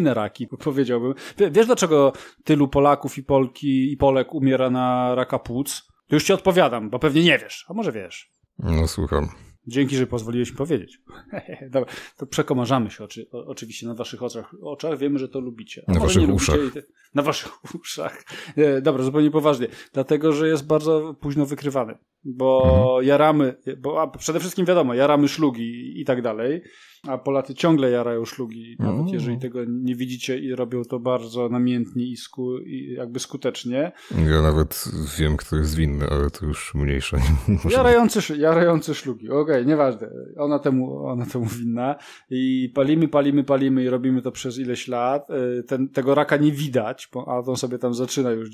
tradycyjne raki, [LAUGHS] powiedziałbym. Wiesz dlaczego tylu Polaków i Polki i Polek umiera na raka płuc? Już ci odpowiadam, bo pewnie nie wiesz, a może wiesz. No słucham. Dzięki, że pozwoliłeś mi powiedzieć. [LAUGHS] Dobra, to przekomarzamy się oczy, o, oczywiście na waszych oczach. oczach. Wiemy, że to lubicie. A na waszych uszach. Lubicie, na waszych [LAUGHS] uszach. E, dobra, zupełnie poważnie. Dlatego, że jest bardzo późno wykrywany. Bo mhm. jaramy, bo a przede wszystkim wiadomo, jaramy szlugi i tak dalej. A Polacy ciągle jarają szlugi, mm. nawet jeżeli tego nie widzicie i robią to bardzo namiętnie i, sku, i jakby skutecznie. Ja nawet wiem, kto jest winny, ale to już mniejsza. [LAUGHS] Jarający, jarający szlugi, okej, okay, nieważne. Ona temu, ona temu winna. I palimy, palimy, palimy i robimy to przez ileś lat. E, ten, tego raka nie widać, a on sobie tam zaczyna już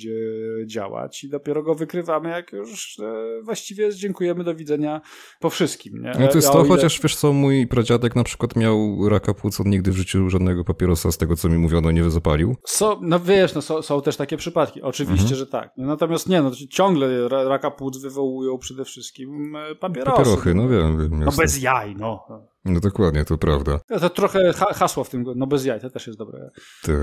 działać i dopiero go wykrywamy, jak już e, właściwie dziękujemy, do widzenia po wszystkim. Nie? No to jest to, ile... chociaż wiesz co, mój pradziadek na przykład przykład miał raka płuc, on nigdy w życiu żadnego papierosa z tego, co mi mówiono, nie zapalił. So, no wiesz, no, są, są też takie przypadki, oczywiście, mhm. że tak. No natomiast nie, no, ciągle raka płuc wywołują przede wszystkim e, papierosy. Papierochy, no wiem. wiem no bez jaj, no. No dokładnie, to prawda. No to trochę hasło w tym, no bez jaj, to też jest dobre tak.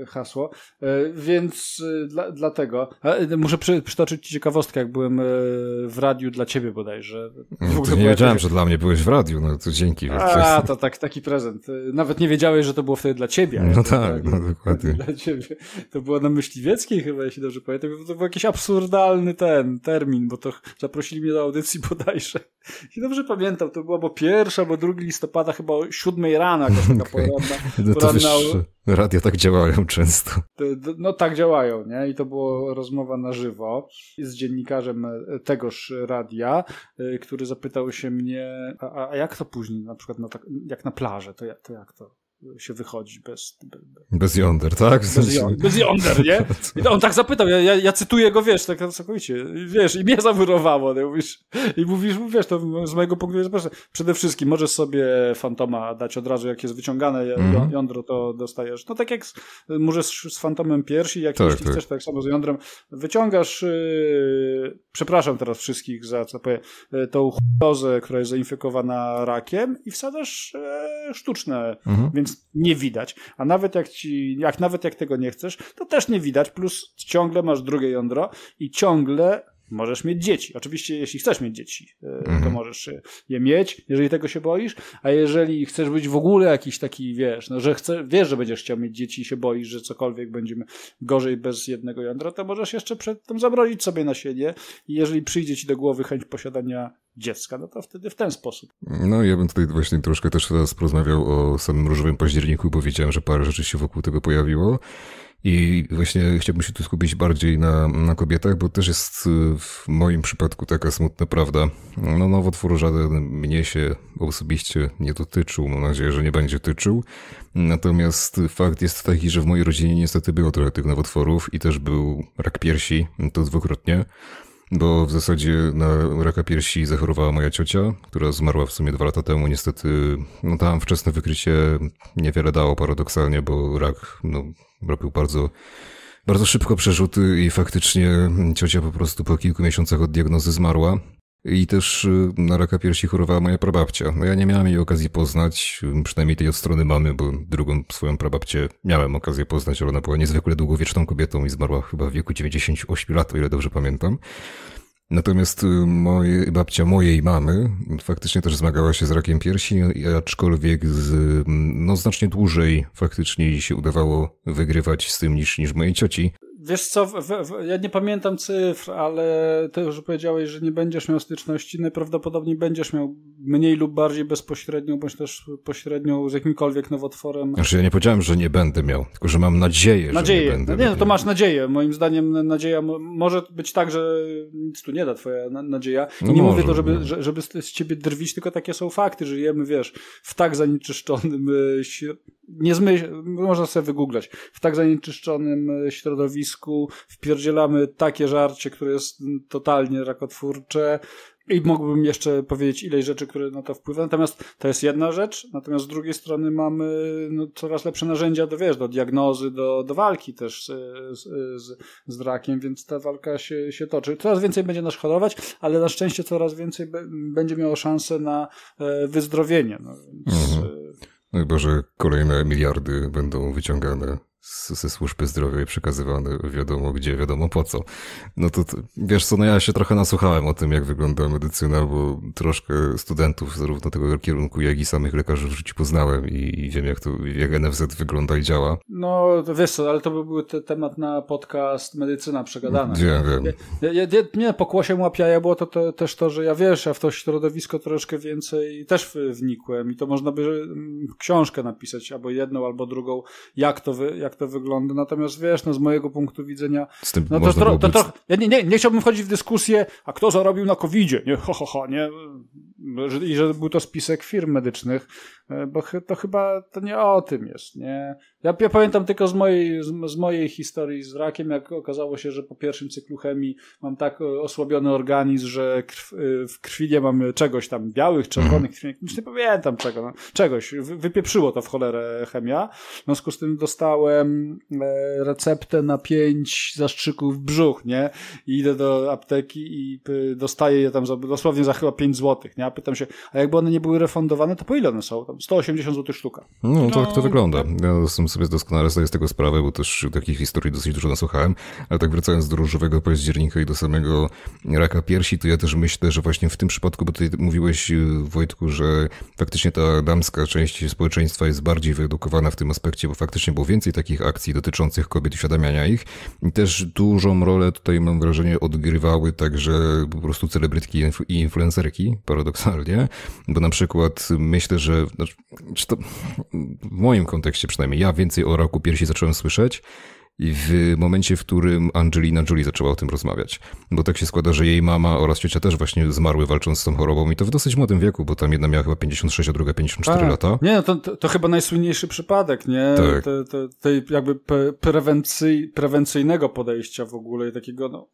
e, hasło. E, więc e, dla, dlatego, muszę przy, przytoczyć ci ciekawostkę, jak byłem w radiu dla ciebie bodajże. No, nie wiedziałem, że dla mnie byłeś w radiu, no to dzięki. A, to tak, taki prezent. Nawet nie wiedziałeś, że to było wtedy dla ciebie. No tak, no dokładnie. [LAUGHS] Dla ciebie. To było na Myśliwieckiej chyba, jeśli dobrze pamiętam. To był jakiś absurdalny ten termin, bo to zaprosili mnie do audycji bodajże. [LAUGHS] Jeśli dobrze pamiętam, to była bo pierwsza, bo 2 listopada chyba o 7 rano jakaś taka [LAUGHS] okay. poranna. No to poranna... wiesz, tak działają często. No tak działają, nie? I to była rozmowa na żywo z dziennikarzem tegoż radia, y, który zapytał się mnie, a, a jak to później, na przykład na tak- jak na plażę, to, jak to? Jak to? się wychodzi bez... bez jąder, tak? Bez, bez jąder, nie? I on tak zapytał, ja, ja, ja cytuję go, wiesz, tak całkowicie, wiesz, i mnie zawyrowało, no, mówisz, i mówisz, wiesz, to z mojego punktu widzenia, przede wszystkim możesz sobie Fantoma dać od razu, jak jest wyciągane mhm. jądro, to dostajesz, no tak jak z, możesz z Fantomem piersi, jak tak, jeśli tak. chcesz, tak samo z jądrem, wyciągasz, yy, przepraszam teraz wszystkich za, co powiem, y, tą chudozę, która jest zainfekowana rakiem i wsadzasz yy, sztuczne, mhm. więc więc nie widać. A nawet jak, ci, jak nawet jak tego nie chcesz, to też nie widać, plus ciągle masz drugie jądro i ciągle Możesz mieć dzieci. Oczywiście, jeśli chcesz mieć dzieci, e, to mhm. możesz e, je mieć, jeżeli tego się boisz. A jeżeli chcesz być w ogóle jakiś taki, wiesz, no, że chce, wiesz, że będziesz chciał mieć dzieci i się boisz, że cokolwiek będzie gorzej bez jednego jądra, to możesz jeszcze przed tym zabronić sobie nasienie. I jeżeli przyjdzie ci do głowy chęć posiadania dziecka, no to wtedy w ten sposób. No ja bym tutaj właśnie troszkę też teraz porozmawiał o samym różowym październiku, bo wiedziałem, że parę rzeczy się wokół tego pojawiło. I właśnie chciałbym się tu skupić bardziej na, na kobietach, bo też jest y, w moim przypadku taka smutna prawda. No, nowotwór żaden mnie się osobiście nie dotyczył, mam nadzieję, że nie będzie tyczył. Natomiast fakt jest taki, że w mojej rodzinie niestety było trochę tych nowotworów i też był rak piersi, to dwukrotnie bo w zasadzie na raka piersi zachorowała moja ciocia, która zmarła w sumie dwa lata temu. Niestety, no tam wczesne wykrycie niewiele dało paradoksalnie, bo rak no, robił bardzo, bardzo szybko przerzuty i faktycznie ciocia po prostu po kilku miesiącach od diagnozy zmarła. I też y, na raka piersi chorowała moja prababcia. No ja nie miałem jej okazji poznać, y, przynajmniej tej od strony mamy, bo drugą swoją prababcię miałem okazję poznać, ale ona była niezwykle długowieczną kobietą i zmarła chyba w wieku 98 lat, o ile dobrze pamiętam. Natomiast y, moje, babcia mojej mamy faktycznie też zmagała się z rakiem piersi, aczkolwiek z, mm, no, znacznie dłużej faktycznie się udawało wygrywać z tym niż, niż mojej cioci. Wiesz co, w, w, ja nie pamiętam cyfr, ale ty już powiedziałeś, że nie będziesz miał styczności. Najprawdopodobniej będziesz miał mniej lub bardziej bezpośrednią, bądź też pośrednią z jakimkolwiek nowotworem. Znaczy ja nie powiedziałem, że nie będę miał, tylko że mam nadzieję, nadzieję. że nie będę. No nie, no to masz nadzieję. Moim zdaniem nadzieja może być tak, że nic tu nie da twoja nadzieja. I no nie może, mówię to, żeby, nie. No. żeby z ciebie drwić, tylko takie są fakty. Żyjemy, wiesz, w tak zanieczyszczonym e, nie zmyśl, można sobie wygooglać. W tak zanieczyszczonym e, środowisku wpierdzielamy takie żarcie, które jest totalnie rakotwórcze. I mógłbym jeszcze powiedzieć ileś rzeczy, które na to wpływają. Natomiast to jest jedna rzecz, natomiast z drugiej strony mamy no, coraz lepsze narzędzia do, wiesz, do diagnozy, do, do walki też z, z, z rakiem, więc ta walka się, się toczy. Coraz więcej będzie nas chorować, ale na szczęście coraz więcej będzie miało szansę na e, wyzdrowienie. No, więc, mhm. Chyba, że kolejne miliardy będą wyciągane ze służby zdrowia i przekazywany wiadomo gdzie, wiadomo po co. No to wiesz co, no ja się trochę nasłuchałem o tym, jak wygląda medycyna, bo troszkę studentów zarówno tego kierunku, jak i samych lekarzy w życiu poznałem i, i wiem, jak to, jak NFZ wygląda i działa. No wiesz co, ale to by był te, temat na podcast Medycyna Przegadana. Wiem, wiem. Ja, nie, pokłosiem łapiaja było to, też to, że ja wiesz, ja w to środowisko troszkę więcej też wnikłem i to można by mm, książkę napisać, albo jedną, albo drugą, jak to, wy, jak to wygląda. Natomiast wiesz, no z mojego punktu widzenia. Z tym no to, tro, to, to, ja nie, nie, nie chciałbym wchodzić w dyskusję, a kto zarobił na covid -zie? Nie, ho, ho, ho, nie. I że był to spisek firm medycznych E, bo to chyba to nie o tym jest, nie? Ja, ja pamiętam tylko z mojej, z, z, mojej historii z rakiem, jak okazało się, że po pierwszym cyklu chemii mam tak e, osłabiony organizm, że krw, e, w krwi nie mam czegoś tam białych, czerwonych mhm. nie pamiętam czego, no, czegoś. Wypieprzyło to w cholerę chemia. W związku z tym dostałem receptę na pięć zastrzyków w brzuch, nie? I idę do apteki i dostaję je tam za, dosłownie za chyba pięć złotych, nie? A pytam się, a jakby one nie były refundowane, to po ile one są? Tam 180 zł sztuka. No, no tak to no, wygląda. Tak. Ja sam sobie doskonale zdaję z tego sprawę, bo też takich historii dosyć dużo nasłuchałem. Ale tak wracając do różowego października i do samego raka piersi, to ja też myślę, że właśnie w tym przypadku, bo ty mówiłeś y, Wojtku, że faktycznie ta damska część społeczeństwa jest bardziej wyedukowana w tym aspekcie, bo faktycznie było więcej takich akcji dotyczących kobiet, uświadamiania ich. I też dużą rolę tutaj mam wrażenie odgrywały także po prostu celebrytki i influencerki, paradoksalnie, bo na przykład myślę, że znaczy czy to w moim kontekście przynajmniej, ja więcej o raku piersi zacząłem słyszeć i w momencie, w którym Angelina Jolie zaczęła o tym rozmawiać. Bo tak się składa, że jej mama oraz ciocia też właśnie zmarły walcząc z tą chorobą i to w dosyć młodym wieku, bo tam jedna miała chyba 56, a druga 54 a, tak. lata. Nie, no to, to, to, chyba najsłynniejszy przypadek, nie? Tak. Te, te, tej jakby prewencyj, prewencyjnego podejścia w ogóle i takiego, no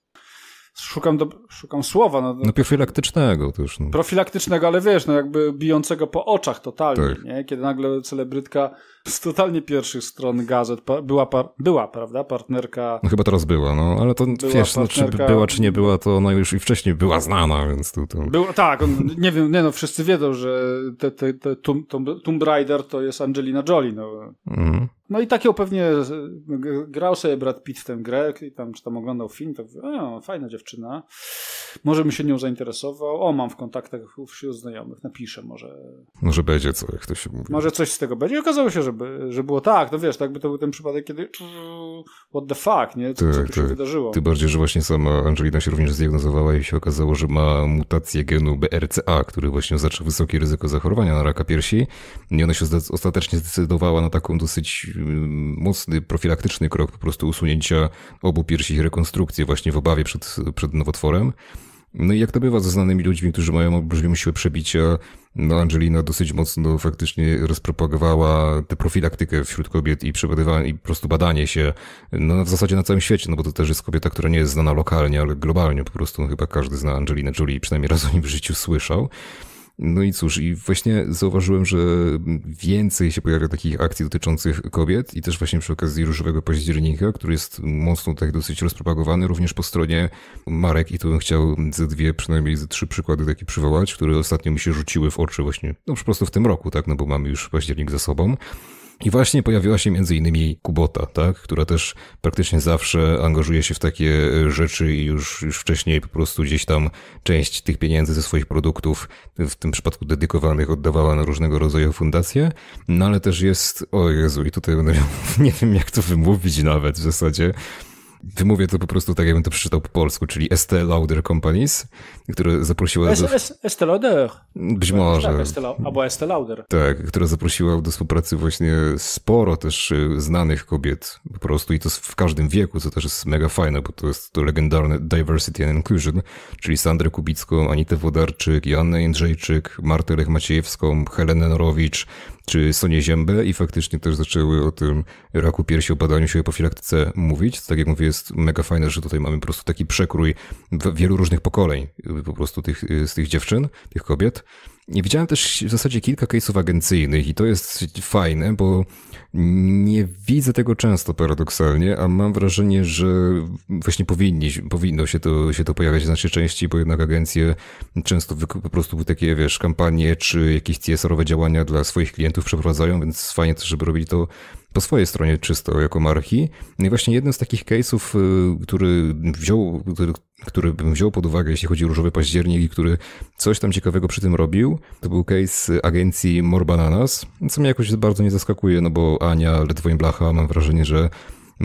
szukam, do, szukam słowa. No, no profilaktycznego to już. No. Profilaktycznego, ale wiesz, no jakby bijącego po oczach totalnie, tak. nie? Kiedy nagle celebrytka z totalnie pierwszych stron gazet pa, była, par, była, prawda, partnerka... No chyba teraz była, no, ale to wiesz, no, czy była, czy nie była, to ona już i wcześniej była znana, więc tu... tu... Była, tak, on, nie wiem, nie no, wszyscy wiedzą, że te, te, te Tomb, Tomb Raider to jest Angelina Jolie, no. Mhm. No i takie pewnie grał sobie Brad Pitt w tę grę, i tam, czy tam oglądał film, to o, fajna dziewczyna, może bym się nią zainteresował, o, mam w kontaktach wśród znajomych, napiszę może. Może będzie co, jak to się mówi. Może coś z tego będzie. I okazało się, że, że było tak, no wiesz, tak by to był ten przypadek, kiedy what the fuck, nie? Co, tak, co się tak. wydarzyło? Ty bardziej, że właśnie sama Angelina się również zdiagnozowała i się okazało, że ma mutację genu BRCA, który właśnie oznacza wysokie ryzyko zachorowania na raka piersi i ona się ostatecznie zdecydowała na taką dosyć mocny, profilaktyczny krok po prostu usunięcia obu piersi i rekonstrukcji właśnie w obawie przed, przed nowotworem. No i jak to bywa ze znanymi ludźmi, którzy mają olbrzymią siłę przebicia, no Angelina dosyć mocno faktycznie rozpropagowała tę profilaktykę wśród kobiet i przebadanie, i po prostu badanie się, no w zasadzie na całym świecie, no bo to też jest kobieta, która nie jest znana lokalnie, ale globalnie po prostu no, chyba każdy zna Angelinę Jolie, przynajmniej raz o nim w życiu słyszał. No i cóż, i właśnie zauważyłem, że więcej się pojawia takich akcji dotyczących kobiet i też właśnie przy okazji Różowego Października, który jest mocno tak dosyć rozpropagowany, również po stronie marek i tu bym chciał ze dwie, przynajmniej ze trzy przykłady takie przywołać, które ostatnio mi się rzuciły w oczy właśnie, no po prostu w tym roku, tak, no bo mamy już październik za sobą. I właśnie pojawiła się między innymi Kubota, tak? która też praktycznie zawsze angażuje się w takie e, rzeczy i już, już wcześniej po prostu gdzieś tam część tych pieniędzy ze swoich produktów, w tym przypadku dedykowanych, oddawała na różnego rodzaju fundacje, no ale też jest, o Jezu, i tutaj będę miał, [LAUGHS] nie wiem jak to wymówić nawet w zasadzie, wymówię to po prostu tak, jakbym to przeczytał po polsku, czyli Estée Lauder Companies, które zaprosiła... Es, do... es, Estée Lauder. Być tak, może. Tak, Estée, albo Estée Lauder. Tak, która zaprosiła do współpracy właśnie sporo też y, znanych kobiet po prostu i to w każdym wieku, co też jest mega fajne, bo to jest to legendarne Diversity and Inclusion, czyli Sandrę Kubicką, Anitę Wodarczyk, Joannę Jędrzejczyk, Martę Lech Maciejewską, Helenę Norowicz, czy Sonie Ziębę i faktycznie też zaczęły o tym raku piersi, o badaniu się, o profilaktyce mówić. Tak jak mówię, jest mega fajne, że tutaj mamy po prostu taki przekrój wielu różnych pokoleń po prostu tych, z tych dziewczyn, tych kobiet. I widziałem też w zasadzie kilka case'ów agencyjnych i to jest fajne, bo nie widzę tego często paradoksalnie, a mam wrażenie, że właśnie powinni, powinno się to, się to pojawiać znacznie częściej, bo jednak agencje często po prostu takie, wiesz, kampanie czy jakieś CSR-owe działania dla swoich klientów przeprowadzają, więc fajnie też, żeby robili to po swojej stronie czysto jako marki. No i właśnie jeden z takich case'ów, y, który wziął, który, który bym wziął pod uwagę, jeśli chodzi o różowy październik i który coś tam ciekawego przy tym robił, to był case agencji Morbananas, co mnie jakoś bardzo nie zaskakuje, no bo Ania, Ledwo Blacha, mam wrażenie, że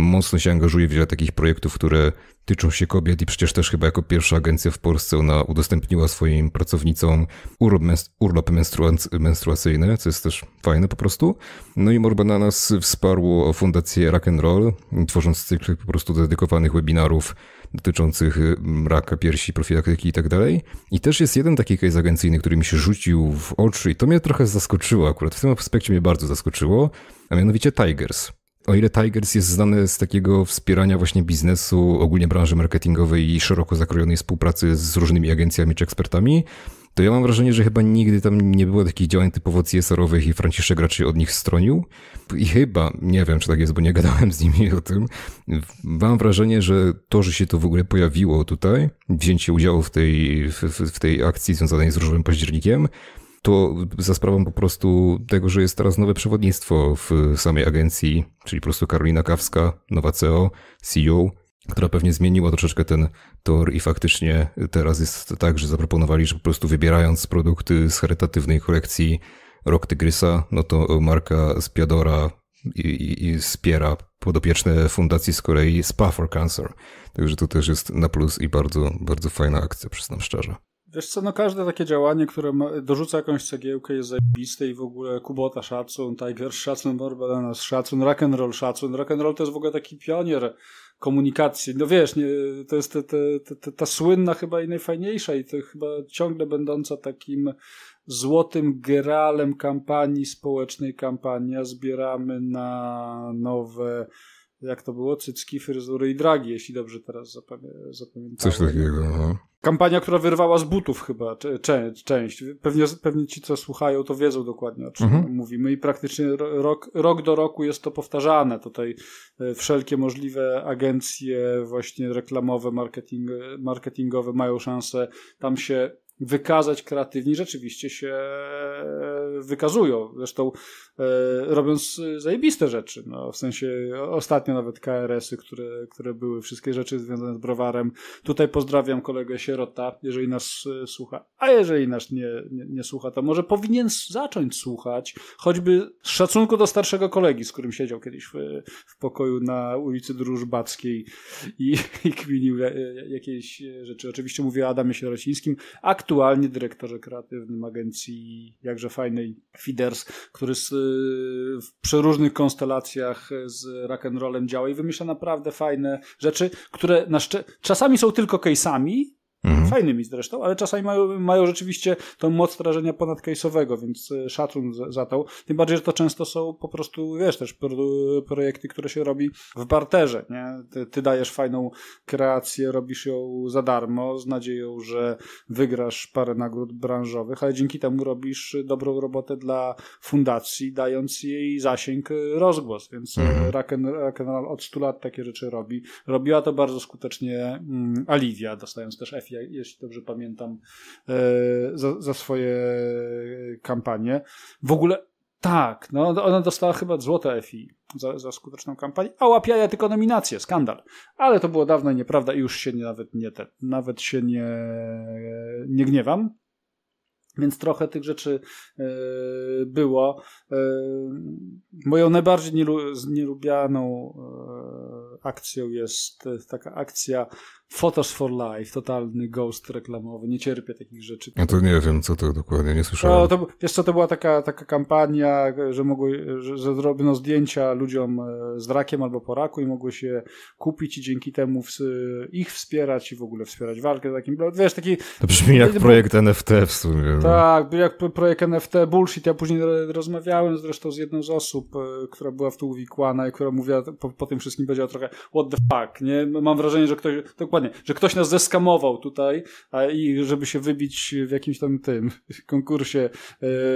mocno się angażuje w wiele takich projektów, które tyczą się kobiet i przecież też chyba jako pierwsza agencja w Polsce ona udostępniła swoim pracownicom urlop, mens urlop menstruacyjny, co jest też fajne po prostu. No i Morbana nas wsparło fundację Rock'n'Roll, and Roll, tworząc cykl po prostu dedykowanych webinarów dotyczących mm, raka piersi, profilaktyki i tak dalej. I też jest jeden taki case agencyjny, który mi się rzucił w oczy i to mnie trochę zaskoczyło akurat. W tym aspekcie mnie bardzo zaskoczyło, a mianowicie Tigers. O ile Tigers jest znane z takiego wspierania właśnie biznesu, ogólnie branży marketingowej i szeroko zakrojonej współpracy z różnymi agencjami czy ekspertami, to ja mam wrażenie, że chyba nigdy tam nie było takich działań typowo CSR-owych i Franciszek raczej od nich stronił. I chyba, nie wiem czy tak jest, bo nie gadałem z nimi [LAUGHS] o tym, mam wrażenie, że to, że się to w ogóle pojawiło tutaj, wzięcie udziału w tej, w, w tej akcji związanej z różowym październikiem, to za sprawą po prostu tego, że jest teraz nowe przewodnictwo w samej agencji, czyli po prostu Karolina Kawska, nowa CEO, CEO, która pewnie zmieniła troszeczkę ten tor i faktycznie teraz jest tak, że zaproponowali, że po prostu wybierając produkty z charytatywnej kolekcji Rok Tygrysa, no to marka Spiadora i, i, i wspiera podopieczne fundacji z kolei Spa for Cancer. Także to też jest na plus i bardzo, bardzo fajna akcja, przyznam szczerze. Wiesz co, no każde takie działanie, które ma, dorzuca jakąś cegiełkę jest zajebiste i w ogóle Kubota szacun, Tiger szacun, nas szacun, rock'n'roll szacun. Rock'n'roll to jest w ogóle taki pionier komunikacji. No wiesz, nie, to jest te, te, te, ta słynna chyba i najfajniejsza i to chyba ciągle będąca takim złotym geralem kampanii społecznej kampania. Zbieramy na nowe jak to było, cycki, fryzury i dragi, jeśli dobrze teraz zapamię zapamiętałem. Coś takiego, no. Kampania, która wyrwała z butów chyba cze część. Pewnie, pewnie ci, co słuchają, to wiedzą dokładnie o czym mhm. mówimy i praktycznie rok, rok do roku jest to powtarzane. Tutaj e, wszelkie możliwe agencje właśnie reklamowe, marketing, marketingowe mają szansę tam się wykazać kreatywnie, rzeczywiście się wykazują. Zresztą e, robiąc e, zajebiste rzeczy. No, w sensie ostatnio nawet KRS-y, które, które były, wszystkie rzeczy związane z browarem. Tutaj pozdrawiam kolegę Sierota, jeżeli nas e, słucha. A jeżeli nas nie, nie, nie słucha, to może powinien zacząć słuchać, choćby z szacunku do starszego kolegi, z którym siedział kiedyś w, w pokoju na ulicy Drużbackiej i, i kminił jakieś rzeczy. Oczywiście mówię o Adamie Sierocińskim, a aktualnie dyrektorze kreatywnym agencji jakże fajnej Fiders, który z, przy różnych konstelacjach z rock'n'rollem działa i wymyśla naprawdę fajne rzeczy, które na szczę- czasami są tylko case'ami, Mhm. Fajnymi zresztą, ale czasami mają, mają rzeczywiście tą moc trażenia ponadcase'owego, więc e, szacun za to. Tym bardziej, że to często są po prostu, wiesz, też projekty, które się robi w barterze, nie? Ty, ty dajesz fajną kreację, robisz ją za darmo, z nadzieją, że wygrasz parę nagród branżowych, ale dzięki temu robisz dobrą robotę dla fundacji, dając jej zasięg, e, rozgłos, więc e, mhm. Rock'n'Roll rock od 100 lat takie rzeczy robi. Robiła to bardzo skutecznie mm, Alivia, dostając też F jeśli dobrze pamiętam, e, za, za swoje kampanie. W ogóle tak, no ona dostała chyba złote FI za, za skuteczną kampanię, a łapiała tylko nominację, skandal. Ale to było dawno nieprawda i już się nie, nawet nie te, nawet się nie, nie gniewam. Więc trochę tych rzeczy e, było. E, moją najbardziej nielu, znielubianą akcją jest taka akcja Photos for Life, totalny ghost reklamowy, nie cierpię takich rzeczy. No to nie wiem, co to dokładnie, nie słyszałem. No, to, wiesz co, to była taka, taka kampania, że, mogły, że, że zrobiono zdjęcia ludziom e, z rakiem albo po raku i mogły się kupić i dzięki temu w, e, ich wspierać i w ogóle wspierać walkę. Takim, wiesz, taki, to brzmi jak bo, projekt NFT w sumie. No. Tak, jak projekt NFT bullshit. Ja później rozmawiałem zresztą z jedną z osób, e, która była w to uwikłana i która mówiła po, po tym wszystkim powiedziała trochę what the fuck, nie? Mam wrażenie, że ktoś dokładnie, że ktoś nas zeskamował tutaj a, i żeby się wybić w jakimś tam tym [LAUGHS] konkursie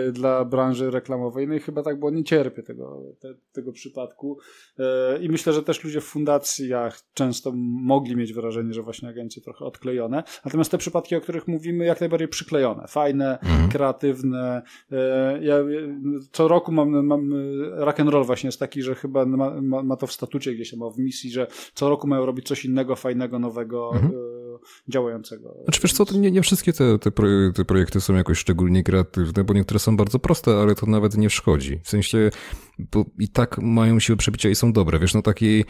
y, dla branży reklamowej. No i chyba tak było, nie cierpię tego, te, tego przypadku. Y, I myślę, że też ludzie w fundacjach często mogli mieć wrażenie, że właśnie agencje trochę odklejone. Natomiast te przypadki, o których mówimy, jak najbardziej przyklejone, fajne, mhm. kreatywne. Y, ja co roku mam, mam rock and roll właśnie jest taki, że chyba ma, ma, ma to w statucie gdzieś tam, w misji, że co roku mają robić coś innego, fajnego, nowego tego mhm. E, działającego. Znaczy wiesz co, nie, nie wszystkie te, te, projekty są jakoś szczególnie kreatywne, bo niektóre są bardzo proste, ale to nawet nie szkodzi. W sensie, bo i tak mają siłę przebicia i są dobre. Wiesz, no taki, e,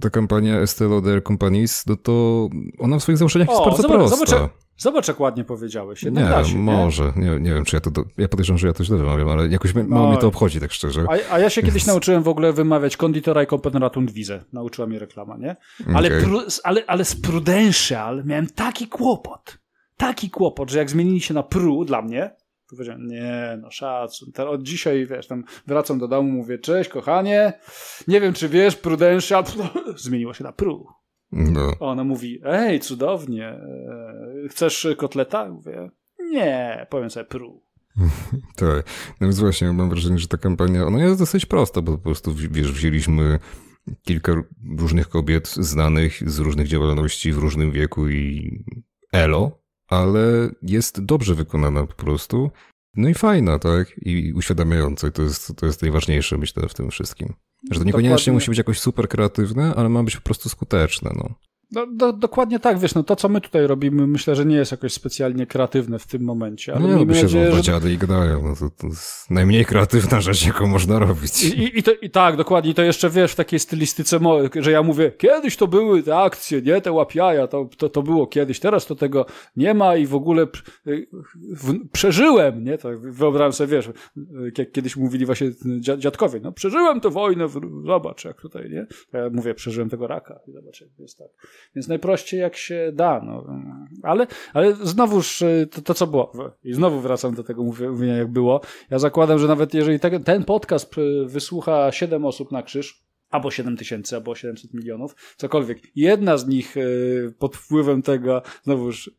ta kampania Estée Lauder Companies, no to ona w swoich założeniach o, jest bardzo zobacz, prosta. Zobacz, Zobacz, jak ładnie powiedziałeś. nie, może. Nie? nie? Nie, wiem, czy ja to. Do... Ja podejrzewam, że ja to źle wymawiam, ale jakoś no, mało mnie to obchodzi, tak szczerze. A, a ja się kiedyś nauczyłem w ogóle wymawiać konditora i Kopenratundwize. Nauczyła mnie reklama, nie? Ale, okay. pru, ale, ale z Prudential miałem taki kłopot. Taki kłopot, że jak zmienili się na Pru dla mnie, to powiedziałem, nie, no szacun. Teraz od dzisiaj, wiesz, tam wracam do domu, mówię, cześć, kochanie, nie wiem, czy wiesz, Prudential. [LAUGHS] Zmieniło się na Pru. No. Ona mówi, ej, cudownie, e, chcesz kotleta? Mówię, nie, powiem sobie, pru. [LAUGHS] tak, no więc właśnie mam wrażenie, że ta kampania, ona jest dosyć prosta, bo po prostu, wiesz, wzięliśmy kilka różnych kobiet znanych z różnych działalności w różnym wieku i elo, ale jest dobrze wykonana po prostu no i fajna, tak? I uświadamiająca. I to jest, to jest najważniejsze, myślę, w tym wszystkim. Że to niekoniecznie Dokładnie. musi być jakoś super kreatywne, ale ma być po prostu skuteczne, no. No, do, dokładnie tak, wiesz, no to co my tutaj robimy, myślę, że nie jest jakoś specjalnie kreatywne w tym momencie. Ale nie, no, się nadzieję, że... dziady i gdają, no to, to jest najmniej kreatywna rzecz, jaką można robić. I, i, to, I tak, dokładnie, to jeszcze wiesz, w takiej stylistyce, że ja mówię, kiedyś to były te akcje, nie, te łapiaja, to, to, to było kiedyś, teraz to tego nie ma i w ogóle y, w, przeżyłem, nie, to wyobrażam sobie, wiesz, y, jak kiedyś mówili właśnie dziadkowie, no przeżyłem tę wojnę, zobacz, jak tutaj, nie, ja mówię, przeżyłem tego raka, zobacz, jak jest tak. Więc najprościej jak się da. No. Ale, ale znowuż y, to, to co było, i znowu wracam do tego mówienia jak było, ja zakładam, że nawet jeżeli te, ten podcast y, wysłucha 7 osób na krzyż, albo 7 tysięcy, albo 700 milionów, cokolwiek. Jedna z nich y, pod wpływem tego, znowuż,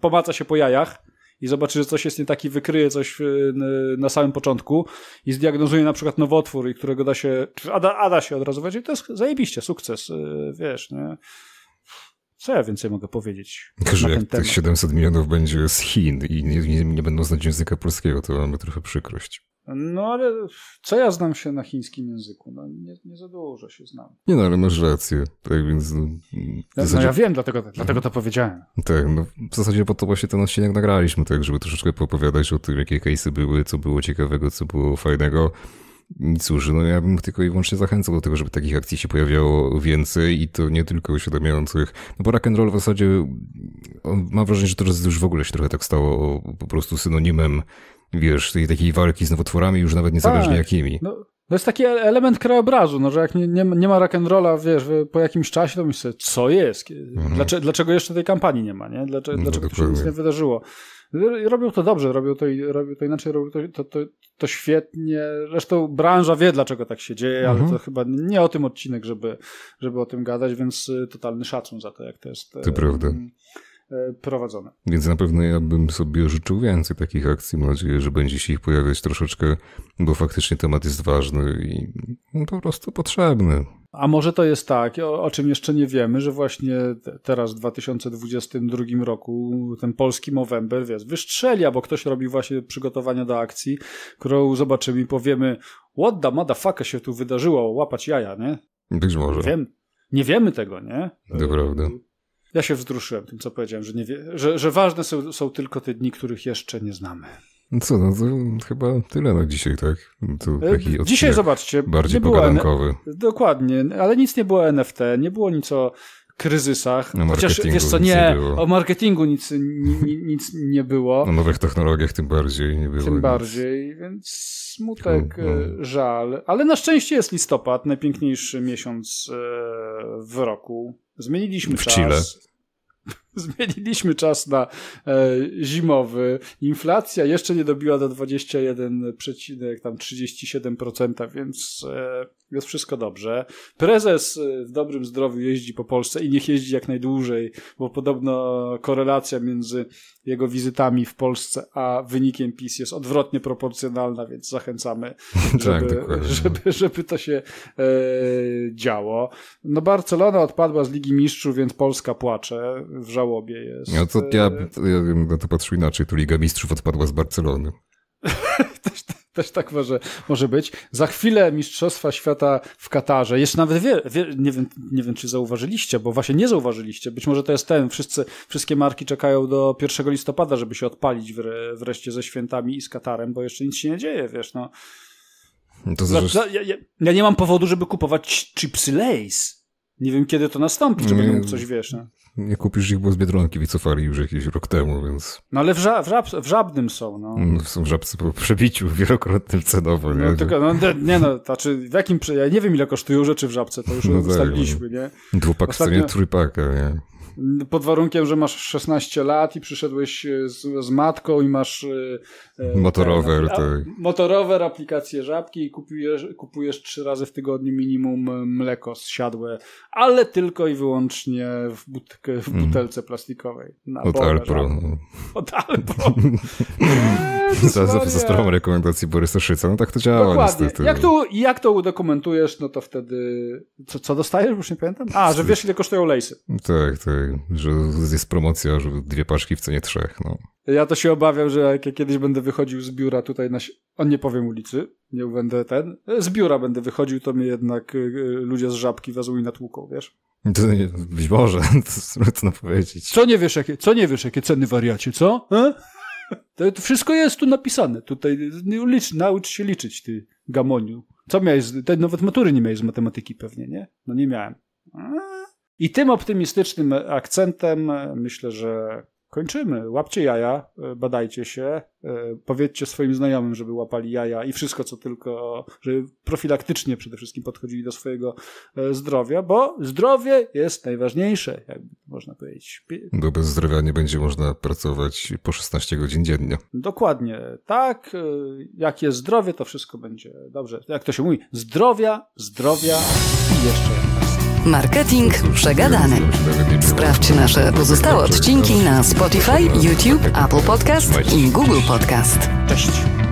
pomaca się po jajach, i zobaczy, że coś jest nie taki, wykryje coś na samym początku i zdiagnozuje na przykład nowotwór, i którego da się, a da, a da się od razu powiedzieć, to jest zajebiście, sukces, wiesz, nie? Co ja więcej mogę powiedzieć? Tak, że jak tych 700 milionów będzie z Chin i nie, nie, nie będą znać języka polskiego, to mamy trochę przykrość. No ale co ja znam się na chińskim języku? No nie, nie za dużo się znam. Nie no, ale masz rację. Tak więc... No, no zasadzie... ja wiem, dlatego, dlatego mhm. to powiedziałem. Tak, no w zasadzie po to właśnie ten odcinek nagraliśmy, tak, żeby troszeczkę poopowiadać o tym, jakie case'y były, co było ciekawego, co było fajnego. Cóż, no ja bym tylko i wyłącznie zachęcał do tego, żeby takich akcji się pojawiało więcej i to nie tylko uświadamiających, no bo rock'n'roll w zasadzie, mam wrażenie, że teraz już w ogóle się trochę tak stało po prostu synonimem wiesz, tej takiej walki z nowotworami, już nawet niezależnie tak. jakimi. No, to jest taki element krajobrazu, no, że jak nie, nie, nie ma rock'n'rolla, wiesz, po jakimś czasie, to myślę, co jest? Mhm. Dlaczego, dlaczego jeszcze tej kampanii nie ma, nie? Dlaczego, no, dlaczego to się nic nie wydarzyło? Robią to dobrze, robią to, robią to inaczej, robią to, to, to, świetnie. Zresztą branża wie, dlaczego tak się dzieje, mhm. ale to chyba nie o tym odcinek, żeby, żeby o tym gadać, więc y, totalny szacun za to, jak to jest. Ty prawda. Um, E, prowadzone. Więc na pewno ja bym sobie życzył więcej takich akcji. Mam nadzieję, że będzie się ich pojawiać troszeczkę, bo faktycznie temat jest ważny i po prostu potrzebny. A może to jest tak, o, o czym jeszcze nie wiemy, że właśnie teraz w 2022 roku ten polski Movember, wiesz, wystrzeli, bo ktoś robi właśnie przygotowania do akcji, którą zobaczymy i powiemy what the motherfucker się tu wydarzyło, łapać jaja, nie? Być może. Wiem, nie wiemy tego, nie? Dobra, prawda. Ja się wzruszyłem tym, co powiedziałem, że, nie wie, że, że ważne są, są tylko te dni, których jeszcze nie znamy. No co, no to chyba tyle na dzisiaj, tak? E, dzisiaj zobaczcie, bardziej pogadankowy. Dokładnie, ale nic nie było NFT, nie było nic o kryzysach. O Chociaż wiesz co, nie, nie o marketingu nic, ni, nic nie było. O nowych technologiach tym bardziej nie było. Tym nic. bardziej, więc smutek, no, no. żal. Ale na szczęście jest listopad, najpiękniejszy miesiąc e, w roku. Zmieniliśmy w czas. Chile. [LAUGHS] Zmieniliśmy czas na e, zimowy. Inflacja jeszcze nie dobiła do 21,37%, więc e, jest wszystko dobrze. Prezes e, w dobrym zdrowiu jeździ po Polsce i niech jeździ jak najdłużej, bo podobno korelacja między jego wizytami w Polsce a wynikiem PiS jest odwrotnie proporcjonalna, więc zachęcamy, [LAUGHS] tak, żeby, tak, żeby, żeby to się e, działo. No Barcelona odpadła z Ligi Mistrzów, więc Polska płacze. W żałobie jest. No to e, ja, ja na to patrzę inaczej, tu Liga Mistrzów odpadła z Barcelony. [LAUGHS] też, też tak może, może być. Za chwilę Mistrzostwa Świata w Katarze. Jeszcze nawet wie, wie, nie, wiem, nie wiem, czy zauważyliście, bo właśnie nie zauważyliście. Być może to jest ten. Wszyscy, wszystkie marki czekają do 1 listopada, żeby się odpalić wreszcie ze świętami i z Katarem, bo jeszcze nic się nie dzieje, wiesz, no. no to ja, ja, ja nie mam powodu, żeby kupować chipsy Lays nie wiem kiedy to nastąpi, czy mógł coś, wiesz. Nie? nie kupisz ich, bo z Biedronki wycofali już jakiś rok temu, więc... No ale w, ża w, żab w Żabnym są, no. no. Są Żabcy po przebiciu wielokrotnym cenowo, no, no, nie? No, tylko, no, nie no, to, czy w jakim... Ja nie wiem, ile kosztują rzeczy w Żabce, to już no tak, ustaliliśmy, tak, nie? Dwupak Ostatnio... w cenie trójpaka, nie? Pod warunkiem, że masz 16 lat i przyszedłeś e, z, z matką i masz. E, e, motorower, ten, tak. Motorower, aplikację żabki i kupujesz, kupujesz trzy razy w tygodniu minimum mleko zsiadłe, ale tylko i wyłącznie w, butkę, w mm. butelce plastikowej. Na Od Alpro. Od Alpro. [LAUGHS] Jezus Za, starą rekomendację Borysa Szyca. No tak to działa Dokładnie. niestety. Jak to, jak to udokumentujesz, no to wtedy... Co, co dostajesz? Już nie pamiętam. A, że wiesz ile kosztują lejsy. Tak, tak. Że jest promocja, że dwie paczki w cenie trzech. No. Ja to się obawiam, że jak ja kiedyś będę wychodził z biura tutaj na... On nie powiem ulicy, nie będę ten... Z biura będę wychodził, to mnie jednak y, y, ludzie z Żabki wezmą i natłuką, wiesz? To nie, być może, [LAUGHS] to trudno powiedzieć. Co nie wiesz, jakie, co nie wiesz, jakie ceny wariacie, co? E? To, wszystko jest tu napisane. Tutaj no, licz, naucz się liczyć, ty gamoniu. Co miałeś, te, nawet matury nie miałeś z matematyki pewnie, nie? No nie miałem. I tym optymistycznym akcentem e, myślę, że kończymy. Łapcie jaja, e, badajcie się, e, powiedzcie swoim znajomym, żeby łapali jaja i wszystko, co tylko, żeby profilaktycznie przede wszystkim podchodzili do swojego e, zdrowia, bo zdrowie jest najważniejsze, jak można powiedzieć. Bo bez zdrowia nie będzie można pracować po 16 godzin dziennie. Dokładnie, tak. Jak jest zdrowie, to wszystko będzie dobrze. Jak to się mówi, zdrowia, zdrowia i jeszcze raz. Marketing przegadany. Sprawdź nasze pozostałe odcinki na Spotify, YouTube, Apple Podcast i Google Podcast. Cześć.